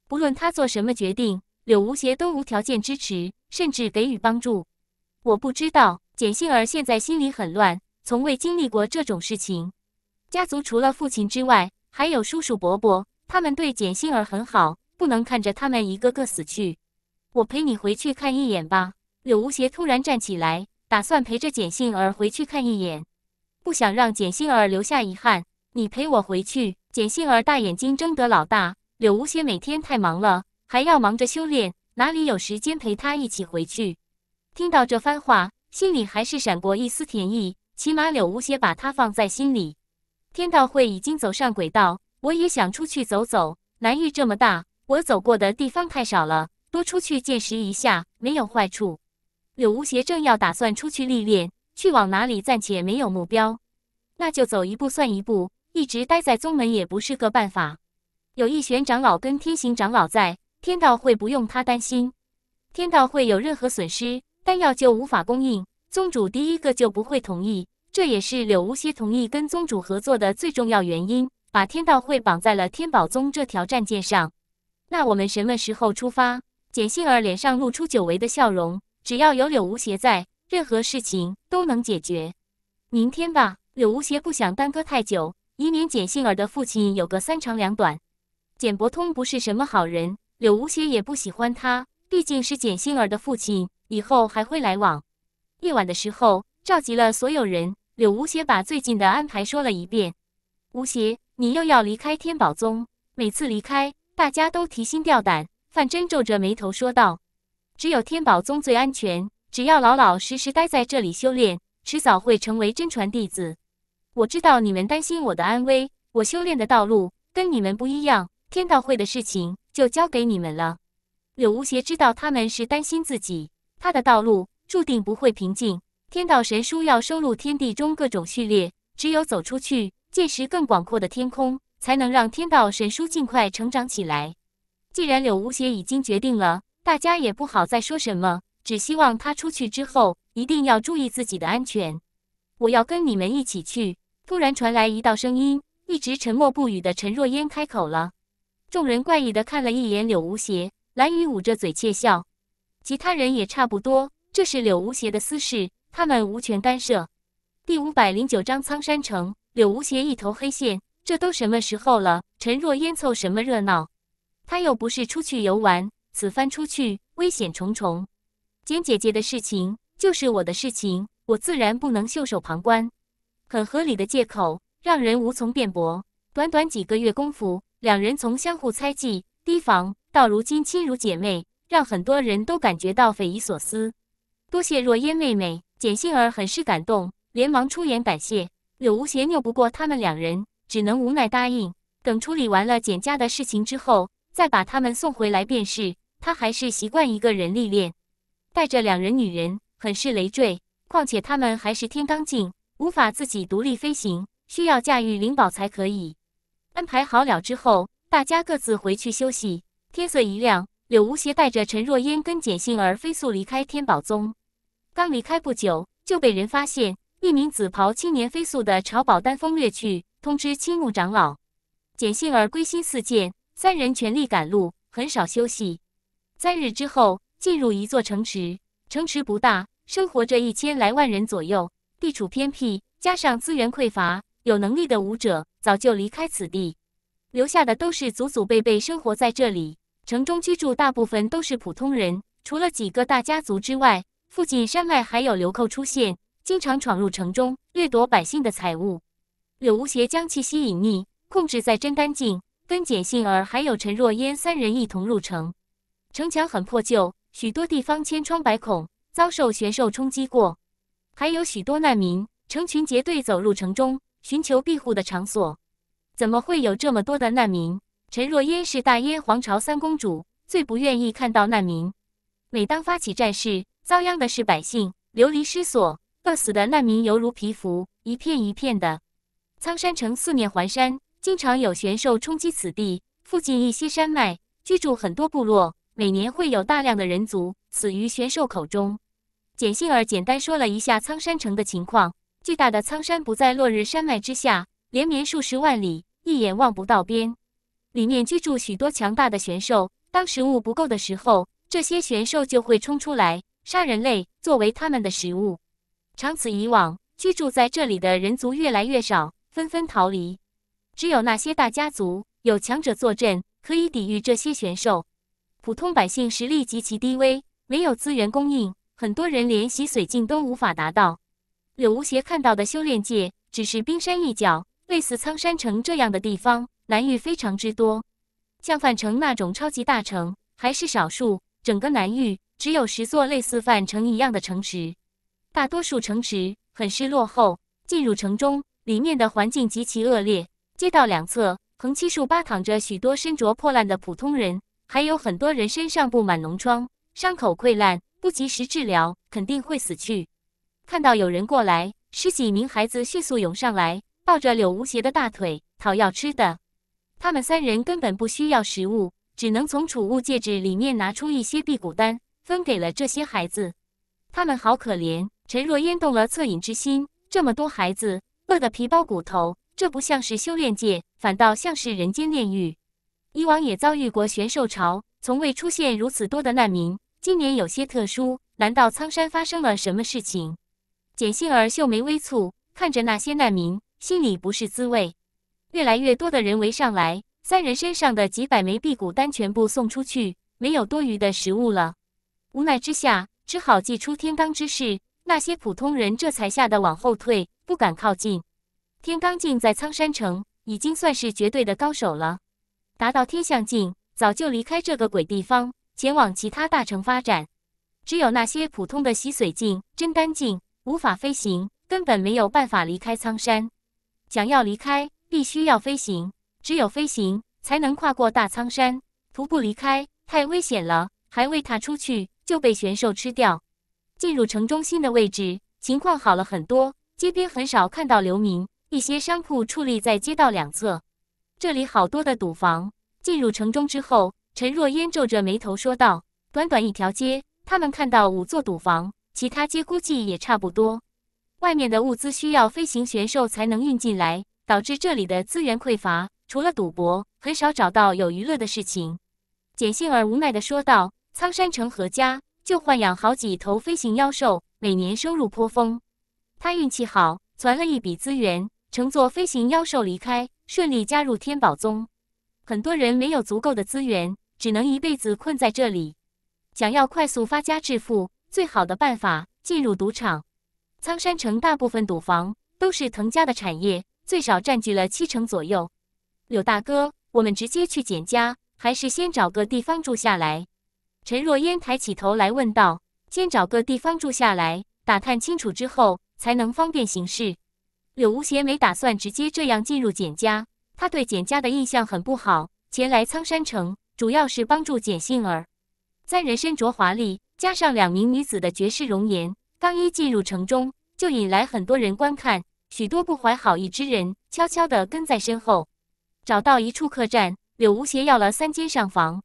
不论他做什么决定，柳无邪都无条件支持，甚至给予帮助。我不知道，简杏儿现在心里很乱，从未经历过这种事情。家族除了父亲之外，还有叔叔伯伯，他们对简杏儿很好，不能看着他们一个个死去。我陪你回去看一眼吧。柳无邪突然站起来，打算陪着简杏儿回去看一眼，不想让简杏儿留下遗憾。你陪我回去。简杏儿大眼睛睁得老大。柳无邪每天太忙了，还要忙着修炼，哪里有时间陪他一起回去？听到这番话，心里还是闪过一丝甜意，起码柳无邪把他放在心里。天道会已经走上轨道，我也想出去走走。南域这么大，我走过的地方太少了，多出去见识一下没有坏处。柳无邪正要打算出去历练，去往哪里暂且没有目标，那就走一步算一步。一直待在宗门也不是个办法。有一玄长老跟天行长老在，天道会不用他担心。天道会有任何损失，丹药就无法供应，宗主第一个就不会同意。这也是柳无邪同意跟宗主合作的最重要原因，把天道会绑在了天宝宗这条战舰上。那我们什么时候出发？简杏儿脸上露出久违的笑容。只要有柳无邪在，任何事情都能解决。明天吧。柳无邪不想耽搁太久，以免简杏儿的父亲有个三长两短。简伯通不是什么好人，柳无邪也不喜欢他。毕竟是简杏儿的父亲，以后还会来往。夜晚的时候，召集了所有人。柳无邪把最近的安排说了一遍。吴邪，你又要离开天宝宗，每次离开，大家都提心吊胆。范真皱着眉头说道：“只有天宝宗最安全，只要老老实实待在这里修炼，迟早会成为真传弟子。”我知道你们担心我的安危，我修炼的道路跟你们不一样。天道会的事情就交给你们了。柳无邪知道他们是担心自己，他的道路注定不会平静。天道神书要收录天地中各种序列，只有走出去，见识更广阔的天空，才能让天道神书尽快成长起来。既然柳无邪已经决定了，大家也不好再说什么，只希望他出去之后一定要注意自己的安全。我要跟你们一起去。突然传来一道声音，一直沉默不语的陈若烟开口了。众人怪异的看了一眼柳无邪，蓝雨捂着嘴窃笑，其他人也差不多。这是柳无邪的私事。他们无权干涉。第五百零九章苍山城。柳无邪一头黑线，这都什么时候了？陈若烟凑什么热闹？他又不是出去游玩，此番出去危险重重。简姐姐的事情就是我的事情，我自然不能袖手旁观。很合理的借口，让人无从辩驳。短短几个月功夫，两人从相互猜忌、提防到如今亲如姐妹，让很多人都感觉到匪夷所思。多谢若烟妹妹。简杏儿很是感动，连忙出言感谢。柳无邪拗不过他们两人，只能无奈答应。等处理完了简家的事情之后，再把他们送回来便是。他还是习惯一个人历练，带着两人女人很是累赘。况且他们还是天罡境，无法自己独立飞行，需要驾驭灵宝才可以。安排好了之后，大家各自回去休息。天色一亮，柳无邪带着陈若烟跟简杏儿飞速离开天宝宗。刚离开不久，就被人发现。一名紫袍青年飞速的朝宝丹峰掠去，通知青木长老。简杏儿归心似箭，三人全力赶路，很少休息。三日之后，进入一座城池。城池不大，生活着一千来万人左右。地处偏僻，加上资源匮乏，有能力的武者早就离开此地，留下的都是祖祖辈辈生活在这里。城中居住大部分都是普通人，除了几个大家族之外。附近山脉还有流寇出现，经常闯入城中掠夺百姓的财物。柳无邪将气息隐匿，控制在真丹境，跟简杏儿还有陈若烟三人一同入城。城墙很破旧，许多地方千疮百孔，遭受玄兽冲击过。还有许多难民成群结队走入城中，寻求庇护的场所。怎么会有这么多的难民？陈若烟是大燕皇朝三公主，最不愿意看到难民。每当发起战事。遭殃的是百姓，流离失所、饿死的难民犹如皮肤一片一片的。苍山城四面环山，经常有玄兽冲击此地。附近一些山脉居住很多部落，每年会有大量的人族死于玄兽口中。简星儿简单说了一下苍山城的情况：巨大的苍山不在落日山脉之下，连绵数十万里，一眼望不到边。里面居住许多强大的玄兽，当食物不够的时候，这些玄兽就会冲出来。杀人类作为他们的食物，长此以往，居住在这里的人族越来越少，纷纷逃离。只有那些大家族有强者坐镇，可以抵御这些玄兽。普通百姓实力极其低微，没有资源供应，很多人连洗髓境都无法达到。柳无邪看到的修炼界只是冰山一角，类似苍山城这样的地方，难遇非常之多。像范城那种超级大城，还是少数。整个南域只有十座类似范城一样的城池，大多数城池很是落后。进入城中，里面的环境极其恶劣，街道两侧横七竖八躺着许多身着破烂的普通人，还有很多人身上布满脓疮，伤口溃烂，不及时治疗肯定会死去。看到有人过来，十几名孩子迅速涌上来，抱着柳无邪的大腿讨要吃的。他们三人根本不需要食物。只能从储物戒指里面拿出一些辟谷丹，分给了这些孩子。他们好可怜，陈若烟动了恻隐之心。这么多孩子饿得皮包骨头，这不像是修炼界，反倒像是人间炼狱。以往也遭遇过玄兽潮，从未出现如此多的难民。今年有些特殊，难道苍山发生了什么事情？简杏儿秀眉微蹙，看着那些难民，心里不是滋味。越来越多的人围上来。三人身上的几百枚辟谷丹全部送出去，没有多余的食物了。无奈之下，只好祭出天罡之势。那些普通人这才吓得往后退，不敢靠近。天罡境在苍山城已经算是绝对的高手了。达到天象境，早就离开这个鬼地方，前往其他大城发展。只有那些普通的洗髓境、真丹境，无法飞行，根本没有办法离开苍山。想要离开，必须要飞行。只有飞行才能跨过大苍山，徒步离开太危险了，还未踏出去就被玄兽吃掉。进入城中心的位置，情况好了很多，街边很少看到流民，一些商铺矗立在街道两侧。这里好多的赌房。进入城中之后，陈若烟皱着眉头说道：“短短一条街，他们看到五座赌房，其他街估计也差不多。外面的物资需要飞行玄兽才能运进来，导致这里的资源匮乏。”除了赌博，很少找到有娱乐的事情。简幸儿无奈地说道：“苍山城何家就豢养好几头飞行妖兽，每年收入颇丰。他运气好，攒了一笔资源，乘坐飞行妖兽离开，顺利加入天宝宗。很多人没有足够的资源，只能一辈子困在这里。想要快速发家致富，最好的办法进入赌场。苍山城大部分赌房都是藤家的产业，最少占据了七成左右。”柳大哥，我们直接去简家，还是先找个地方住下来？陈若烟抬起头来问道：“先找个地方住下来，打探清楚之后，才能方便行事。”柳无邪没打算直接这样进入简家，他对简家的印象很不好。前来苍山城，主要是帮助简杏儿。三人身着华丽，加上两名女子的绝世容颜，刚一进入城中，就引来很多人观看。许多不怀好意之人悄悄的跟在身后。找到一处客栈，柳无邪要了三间上房。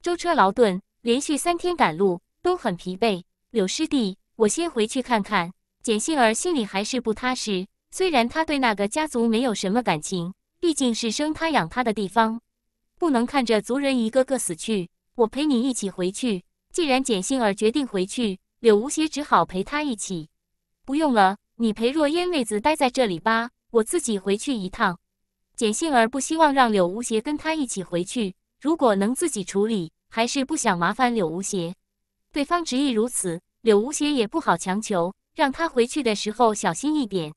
舟车劳顿，连续三天赶路都很疲惫。柳师弟，我先回去看看。简杏儿心里还是不踏实，虽然她对那个家族没有什么感情，毕竟是生她养她的地方，不能看着族人一个个死去。我陪你一起回去。既然简杏儿决定回去，柳无邪只好陪她一起。不用了，你陪若烟妹子待在这里吧，我自己回去一趟。简杏儿不希望让柳无邪跟他一起回去，如果能自己处理，还是不想麻烦柳无邪。对方执意如此，柳无邪也不好强求。让他回去的时候小心一点，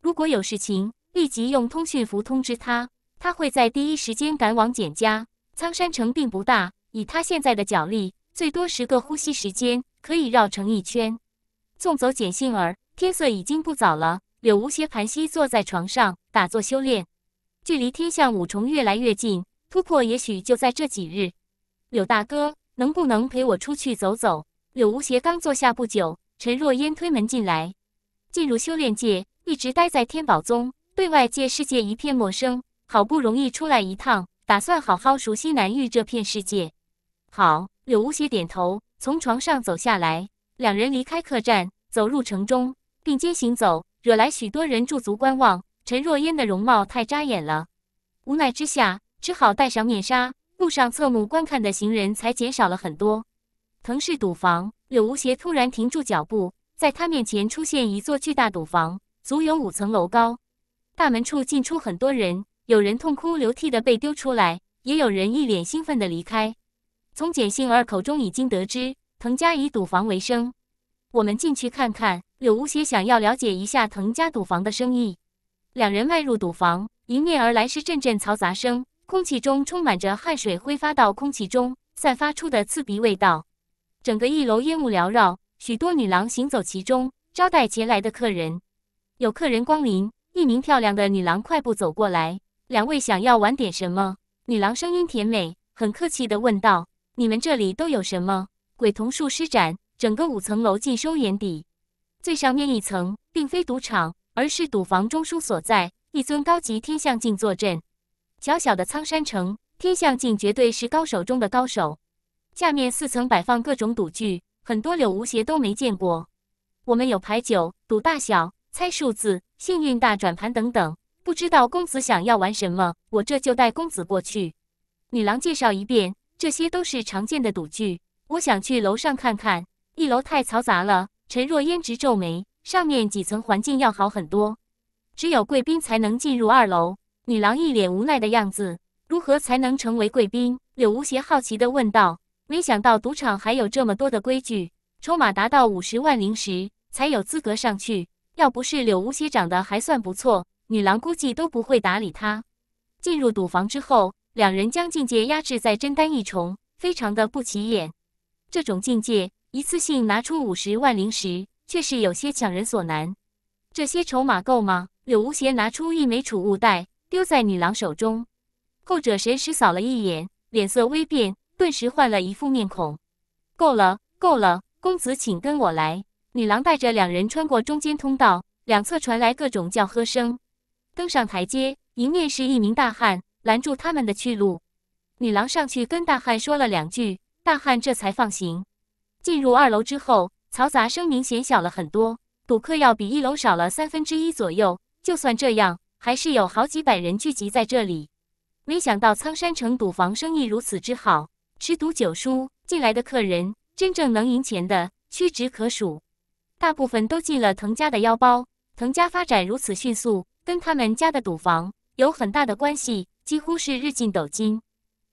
如果有事情，立即用通讯符通知他，他会在第一时间赶往简家。苍山城并不大，以他现在的脚力，最多十个呼吸时间可以绕城一圈。送走简杏儿，天色已经不早了。柳无邪盘膝坐在床上打坐修炼。距离天象五重越来越近，突破也许就在这几日。柳大哥，能不能陪我出去走走？柳无邪刚坐下不久，陈若烟推门进来。进入修炼界，一直待在天宝宗，对外界世界一片陌生。好不容易出来一趟，打算好好熟悉南域这片世界。好，柳无邪点头，从床上走下来，两人离开客栈，走入城中，并肩行走，惹来许多人驻足观望。陈若烟的容貌太扎眼了，无奈之下只好戴上面纱，路上侧目观看的行人才减少了很多。藤氏赌房，柳无邪突然停住脚步，在他面前出现一座巨大赌房，足有五层楼高，大门处进出很多人，有人痛哭流涕的被丢出来，也有人一脸兴奋的离开。从简杏儿口中已经得知藤家以赌房为生，我们进去看看。柳无邪想要了解一下藤家赌房的生意。两人迈入赌房，迎面而来是阵阵嘈杂声，空气中充满着汗水挥发到空气中散发出的刺鼻味道。整个一楼烟雾缭绕，许多女郎行走其中，招待前来的客人。有客人光临，一名漂亮的女郎快步走过来。两位想要玩点什么？女郎声音甜美，很客气地问道：“你们这里都有什么？”鬼童术施展，整个五层楼尽收眼底。最上面一层并非赌场。而是赌房中枢所在，一尊高级天象镜坐镇，小小的苍山城，天象镜绝对是高手中的高手。下面四层摆放各种赌具，很多柳无邪都没见过。我们有牌九、赌大小、猜数字、幸运大转盘等等，不知道公子想要玩什么，我这就带公子过去。女郎介绍一遍，这些都是常见的赌具。我想去楼上看看，一楼太嘈杂了。陈若嫣直皱眉。上面几层环境要好很多，只有贵宾才能进入二楼。女郎一脸无奈的样子，如何才能成为贵宾？柳无邪好奇地问道。没想到赌场还有这么多的规矩，筹码达到五十万灵石才有资格上去。要不是柳无邪长得还算不错，女郎估计都不会搭理他。进入赌房之后，两人将境界压制在真丹一重，非常的不起眼。这种境界，一次性拿出五十万灵石。却是有些强人所难，这些筹码够吗？柳无邪拿出一枚储物袋，丢在女郎手中。后者神识扫了一眼，脸色微变，顿时换了一副面孔。够了，够了，公子请跟我来。女郎带着两人穿过中间通道，两侧传来各种叫喝声。登上台阶，迎面是一名大汉拦住他们的去路。女郎上去跟大汉说了两句，大汉这才放行。进入二楼之后。嘈杂声明显小了很多，赌客要比一楼少了三分之一左右。就算这样，还是有好几百人聚集在这里。没想到苍山城赌房生意如此之好，十赌九输，进来的客人真正能赢钱的屈指可数，大部分都进了藤家的腰包。藤家发展如此迅速，跟他们家的赌房有很大的关系，几乎是日进斗金。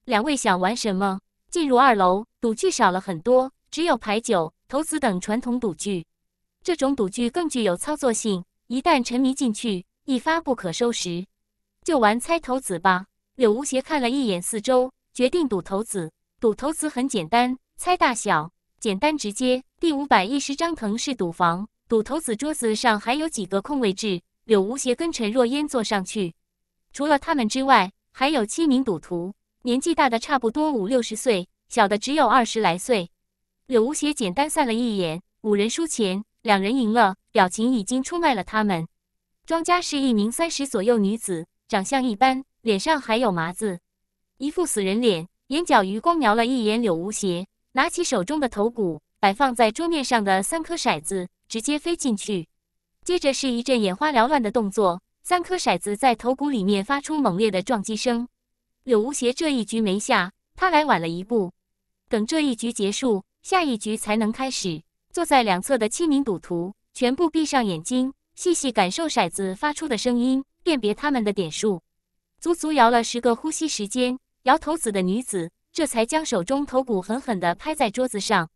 两位想玩什么？进入二楼，赌具少了很多，只有牌九。骰子等传统赌具，这种赌具更具有操作性。一旦沉迷进去，一发不可收拾。就玩猜骰子吧。柳无邪看了一眼四周，决定赌骰子。赌骰子很简单，猜大小，简单直接。第五百一十张藤氏赌房。赌骰子桌子上还有几个空位置，柳无邪跟陈若烟坐上去。除了他们之外，还有七名赌徒，年纪大的差不多五六十岁，小的只有二十来岁。柳无邪简单算了一眼，五人输钱，两人赢了，表情已经出卖了他们。庄家是一名三十左右女子，长相一般，脸上还有麻子，一副死人脸。眼角余光瞄了一眼柳无邪，拿起手中的头骨，摆放在桌面上的三颗骰子直接飞进去。接着是一阵眼花缭乱的动作，三颗骰子在头骨里面发出猛烈的撞击声。柳无邪这一局没下，他来晚了一步。等这一局结束。下一局才能开始。坐在两侧的七名赌徒全部闭上眼睛，细细感受骰子发出的声音，辨别他们的点数。足足摇了十个呼吸时间，摇头子的女子这才将手中头骨狠狠地拍在桌子上。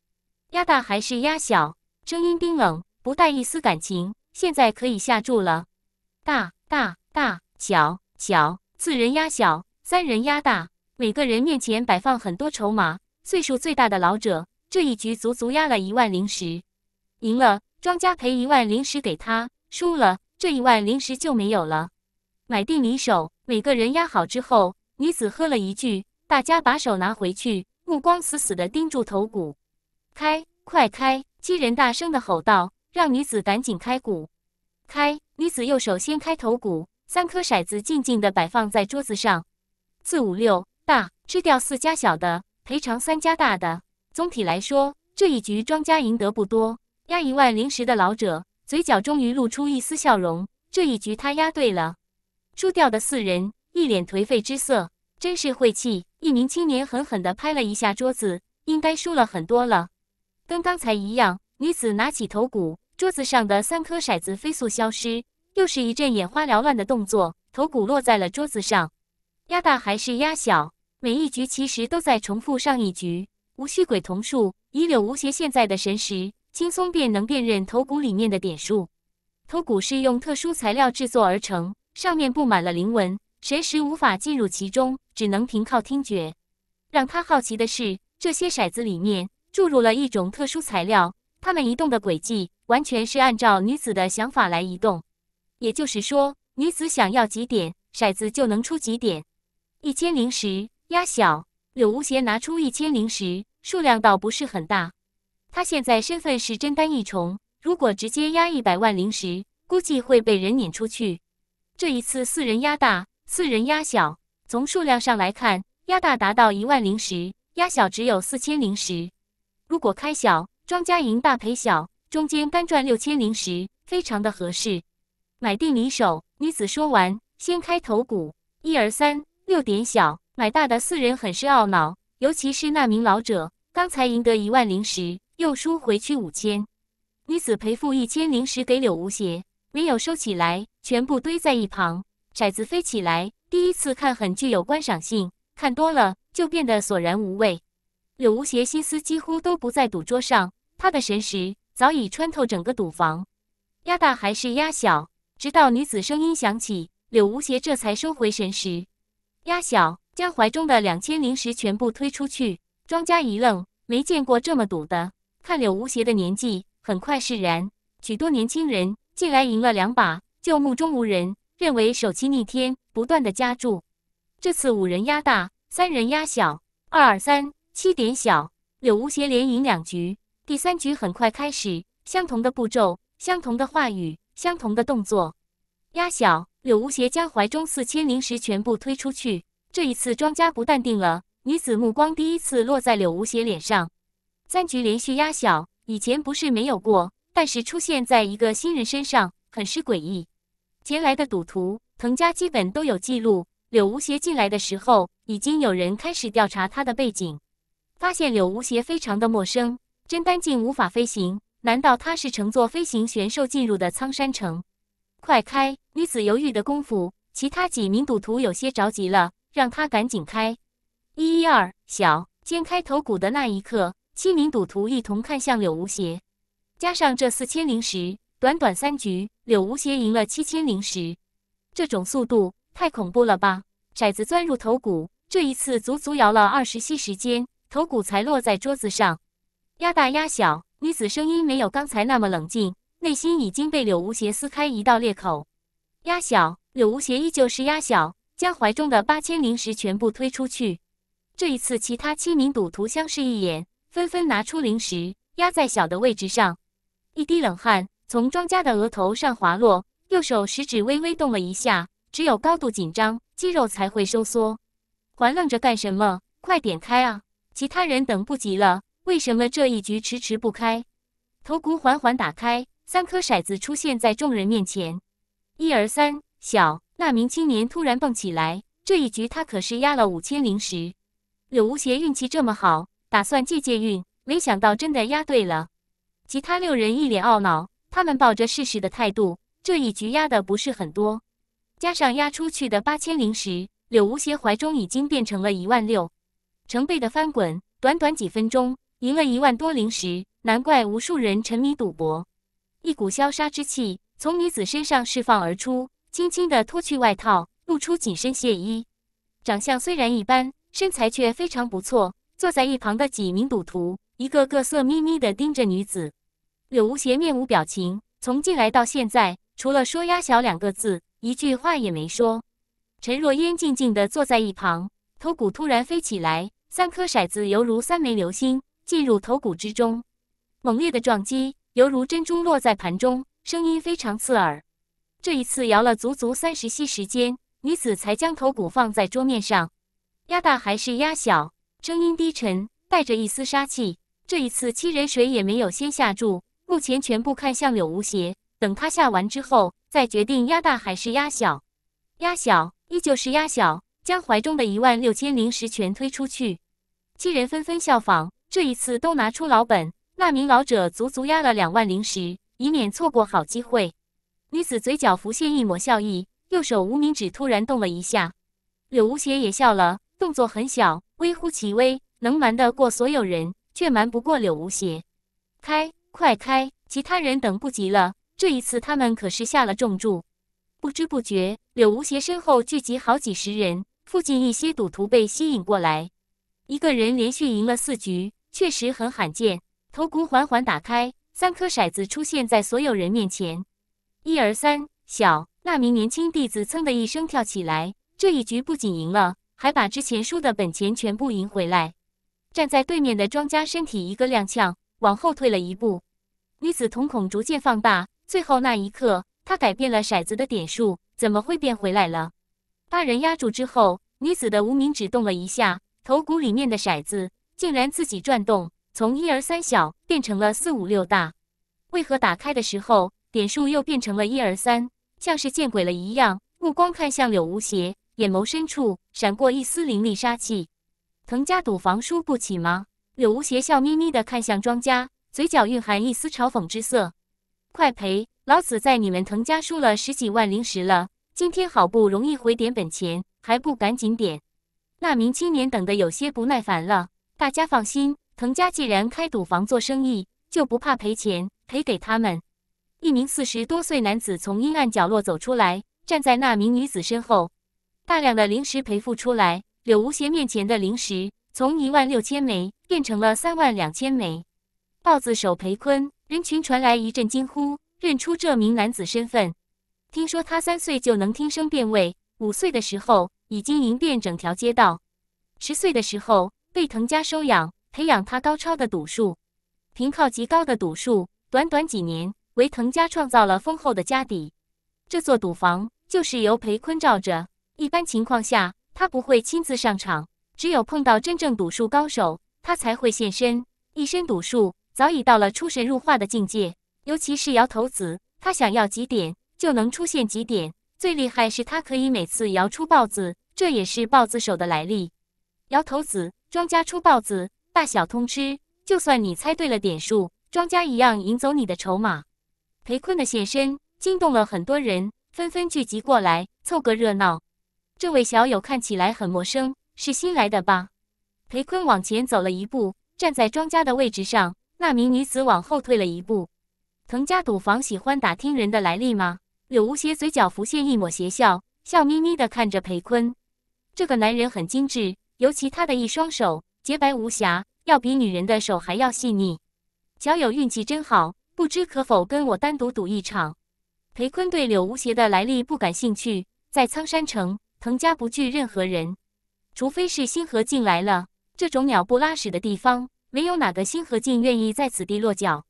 压大还是压小？声音冰冷，不带一丝感情。现在可以下注了。大大大，小小。四人压小，三人压大。每个人面前摆放很多筹码。岁数最大的老者。这一局足足压了一万零石，赢了庄家赔一万零石给他，输了这一万零石就没有了。买定离手，每个人压好之后，女子喝了一句：“大家把手拿回去，目光死死的盯住头骨。”“开，快开！”七人大声的吼道，让女子赶紧开骨。开，女子右手掀开头骨，三颗骰子静静的摆放在桌子上。四五六大，吃掉四家小的，赔偿三家大的。总体来说，这一局庄家赢得不多。押一万零十的老者嘴角终于露出一丝笑容，这一局他押对了。输掉的四人一脸颓废之色，真是晦气。一名青年狠狠地拍了一下桌子，应该输了很多了。跟刚才一样，女子拿起头骨，桌子上的三颗骰子飞速消失，又是一阵眼花缭乱的动作，头骨落在了桌子上。押大还是押小？每一局其实都在重复上一局。无需鬼瞳术，以柳无邪现在的神识，轻松便能辨认头骨里面的点数。头骨是用特殊材料制作而成，上面布满了灵纹，神识无法进入其中，只能凭靠听觉。让他好奇的是，这些骰子里面注入了一种特殊材料，它们移动的轨迹完全是按照女子的想法来移动。也就是说，女子想要几点，骰子就能出几点。一千灵石，压小。柳无邪拿出一千灵石，数量倒不是很大。他现在身份是真丹一重，如果直接压一百万灵石，估计会被人撵出去。这一次四人压大，四人压小。从数量上来看，压大达到一万灵石，压小只有四千灵石。如果开小，庄家赢大赔小，中间单赚六千灵石，非常的合适。买定离手。女子说完，掀开头骨，一二三，六点小。买大的四人很是懊恼，尤其是那名老者，刚才赢得一万灵石，又输回去五千，女子赔付一千灵石给柳无邪，没有收起来，全部堆在一旁。骰子飞起来，第一次看很具有观赏性，看多了就变得索然无味。柳无邪心思几乎都不在赌桌上，他的神识早已穿透整个赌房，压大还是压小？直到女子声音响起，柳无邪这才收回神识，压小。将怀中的两千灵石全部推出去，庄家一愣，没见过这么赌的。看柳无邪的年纪，很快释然。许多年轻人进来赢了两把，就目中无人，认为手气逆天，不断的加注。这次五人压大，三人压小。二二三七点小，柳无邪连赢两局。第三局很快开始，相同的步骤，相同的话语，相同的动作。压小，柳无邪将怀中四千灵石全部推出去。这一次庄家不淡定了。女子目光第一次落在柳无邪脸上，三局连续压小，以前不是没有过，但是出现在一个新人身上，很是诡异。前来的赌徒藤家基本都有记录，柳无邪进来的时候，已经有人开始调查他的背景，发现柳无邪非常的陌生。真丹竟无法飞行，难道他是乘坐飞行玄兽进入的苍山城？快开！女子犹豫的功夫，其他几名赌徒有些着急了。让他赶紧开，一一二小，掀开头骨的那一刻，七名赌徒一同看向柳无邪。加上这四千零石，短短三局，柳无邪赢了七千零石。这种速度太恐怖了吧！骰子钻入头骨，这一次足足摇了二十息时间，头骨才落在桌子上。压大压小，女子声音没有刚才那么冷静，内心已经被柳无邪撕开一道裂口。压小，柳无邪依旧是压小。将怀中的八千灵石全部推出去。这一次，其他七名赌徒相视一眼，纷纷拿出灵石压在小的位置上。一滴冷汗从庄家的额头上滑落，右手食指微微动了一下。只有高度紧张，肌肉才会收缩。还愣着干什么？快点开啊！其他人等不及了。为什么这一局迟迟不开？头骨缓缓打开，三颗骰子出现在众人面前。一、而三，小。那名青年突然蹦起来，这一局他可是压了五千灵石。柳无邪运气这么好，打算借借运，没想到真的压对了。其他六人一脸懊恼，他们抱着试试的态度，这一局压的不是很多，加上压出去的八千灵石，柳无邪怀中已经变成了一万六，成倍的翻滚。短短几分钟，赢了一万多灵石，难怪无数人沉迷赌博。一股消杀之气从女子身上释放而出。轻轻的脱去外套，露出紧身亵衣。长相虽然一般，身材却非常不错。坐在一旁的几名赌徒，一个个色眯眯的盯着女子。柳无邪面无表情，从进来到现在，除了说“压小”两个字，一句话也没说。陈若烟静静地坐在一旁，头骨突然飞起来，三颗骰子犹如三枚流星进入头骨之中，猛烈的撞击犹如珍珠落在盘中，声音非常刺耳。这一次摇了足足三十息时间，女子才将头骨放在桌面上。压大还是压小？声音低沉，带着一丝杀气。这一次七人谁也没有先下注，目前全部看向柳无邪，等他下完之后再决定压大还是压小。压小，依旧是压小，将怀中的一万六千灵石全推出去。七人纷纷效仿，这一次都拿出老本。那名老者足足压了两万灵石，以免错过好机会。女子嘴角浮现一抹笑意，右手无名指突然动了一下。柳无邪也笑了，动作很小，微乎其微，能瞒得过所有人，却瞒不过柳无邪。开，快开！其他人等不及了，这一次他们可是下了重注。不知不觉，柳无邪身后聚集好几十人，附近一些赌徒被吸引过来。一个人连续赢了四局，确实很罕见。头骨缓缓打开，三颗骰子出现在所有人面前。一二、三小，那名年轻弟子噌的一声跳起来，这一局不仅赢了，还把之前输的本钱全部赢回来。站在对面的庄家身体一个踉跄，往后退了一步。女子瞳孔逐渐放大，最后那一刻，她改变了骰子的点数，怎么会变回来了？八人压住之后，女子的无名指动了一下，头骨里面的骰子竟然自己转动，从一二、三小变成了四五六大。为何打开的时候？点数又变成了“一”“二”“三”，像是见鬼了一样。目光看向柳无邪，眼眸深处闪过一丝凌厉杀气。藤家赌房输不起吗？柳无邪笑眯眯的看向庄家，嘴角蕴含一丝嘲讽之色：“快赔！老子在你们藤家输了十几万灵石了，今天好不容易回点本钱，还不赶紧点？”那名青年等的有些不耐烦了：“大家放心，藤家既然开赌房做生意，就不怕赔钱，赔给他们。”一名四十多岁男子从阴暗角落走出来，站在那名女子身后。大量的灵石赔付出来，柳无邪面前的灵石从一万六千枚变成了三万两千枚。豹子手裴坤，人群传来一阵惊呼，认出这名男子身份。听说他三岁就能听声辨位，五岁的时候已经赢遍整条街道，十岁的时候被藤家收养，培养他高超的赌术。凭靠极高的赌术，短短几年。为藤家创造了丰厚的家底，这座赌房就是由裴坤罩着。一般情况下，他不会亲自上场，只有碰到真正赌术高手，他才会现身。一身赌术早已到了出神入化的境界。尤其是摇头子，他想要几点就能出现几点。最厉害是他可以每次摇出豹子，这也是豹子手的来历。摇头子，庄家出豹子，大小通吃。就算你猜对了点数，庄家一样赢走你的筹码。裴坤的现身惊动了很多人，纷纷聚集过来凑个热闹。这位小友看起来很陌生，是新来的吧？裴坤往前走了一步，站在庄家的位置上。那名女子往后退了一步。藤家赌房喜欢打听人的来历吗？柳无邪嘴角浮现一抹邪笑，笑眯眯地看着裴坤。这个男人很精致，尤其他的一双手，洁白无瑕，要比女人的手还要细腻。小友运气真好。不知可否跟我单独赌一场？裴坤对柳无邪的来历不感兴趣。在苍山城，藤家不惧任何人，除非是星河镜来了。这种鸟不拉屎的地方，没有哪个星河镜愿意在此地落脚。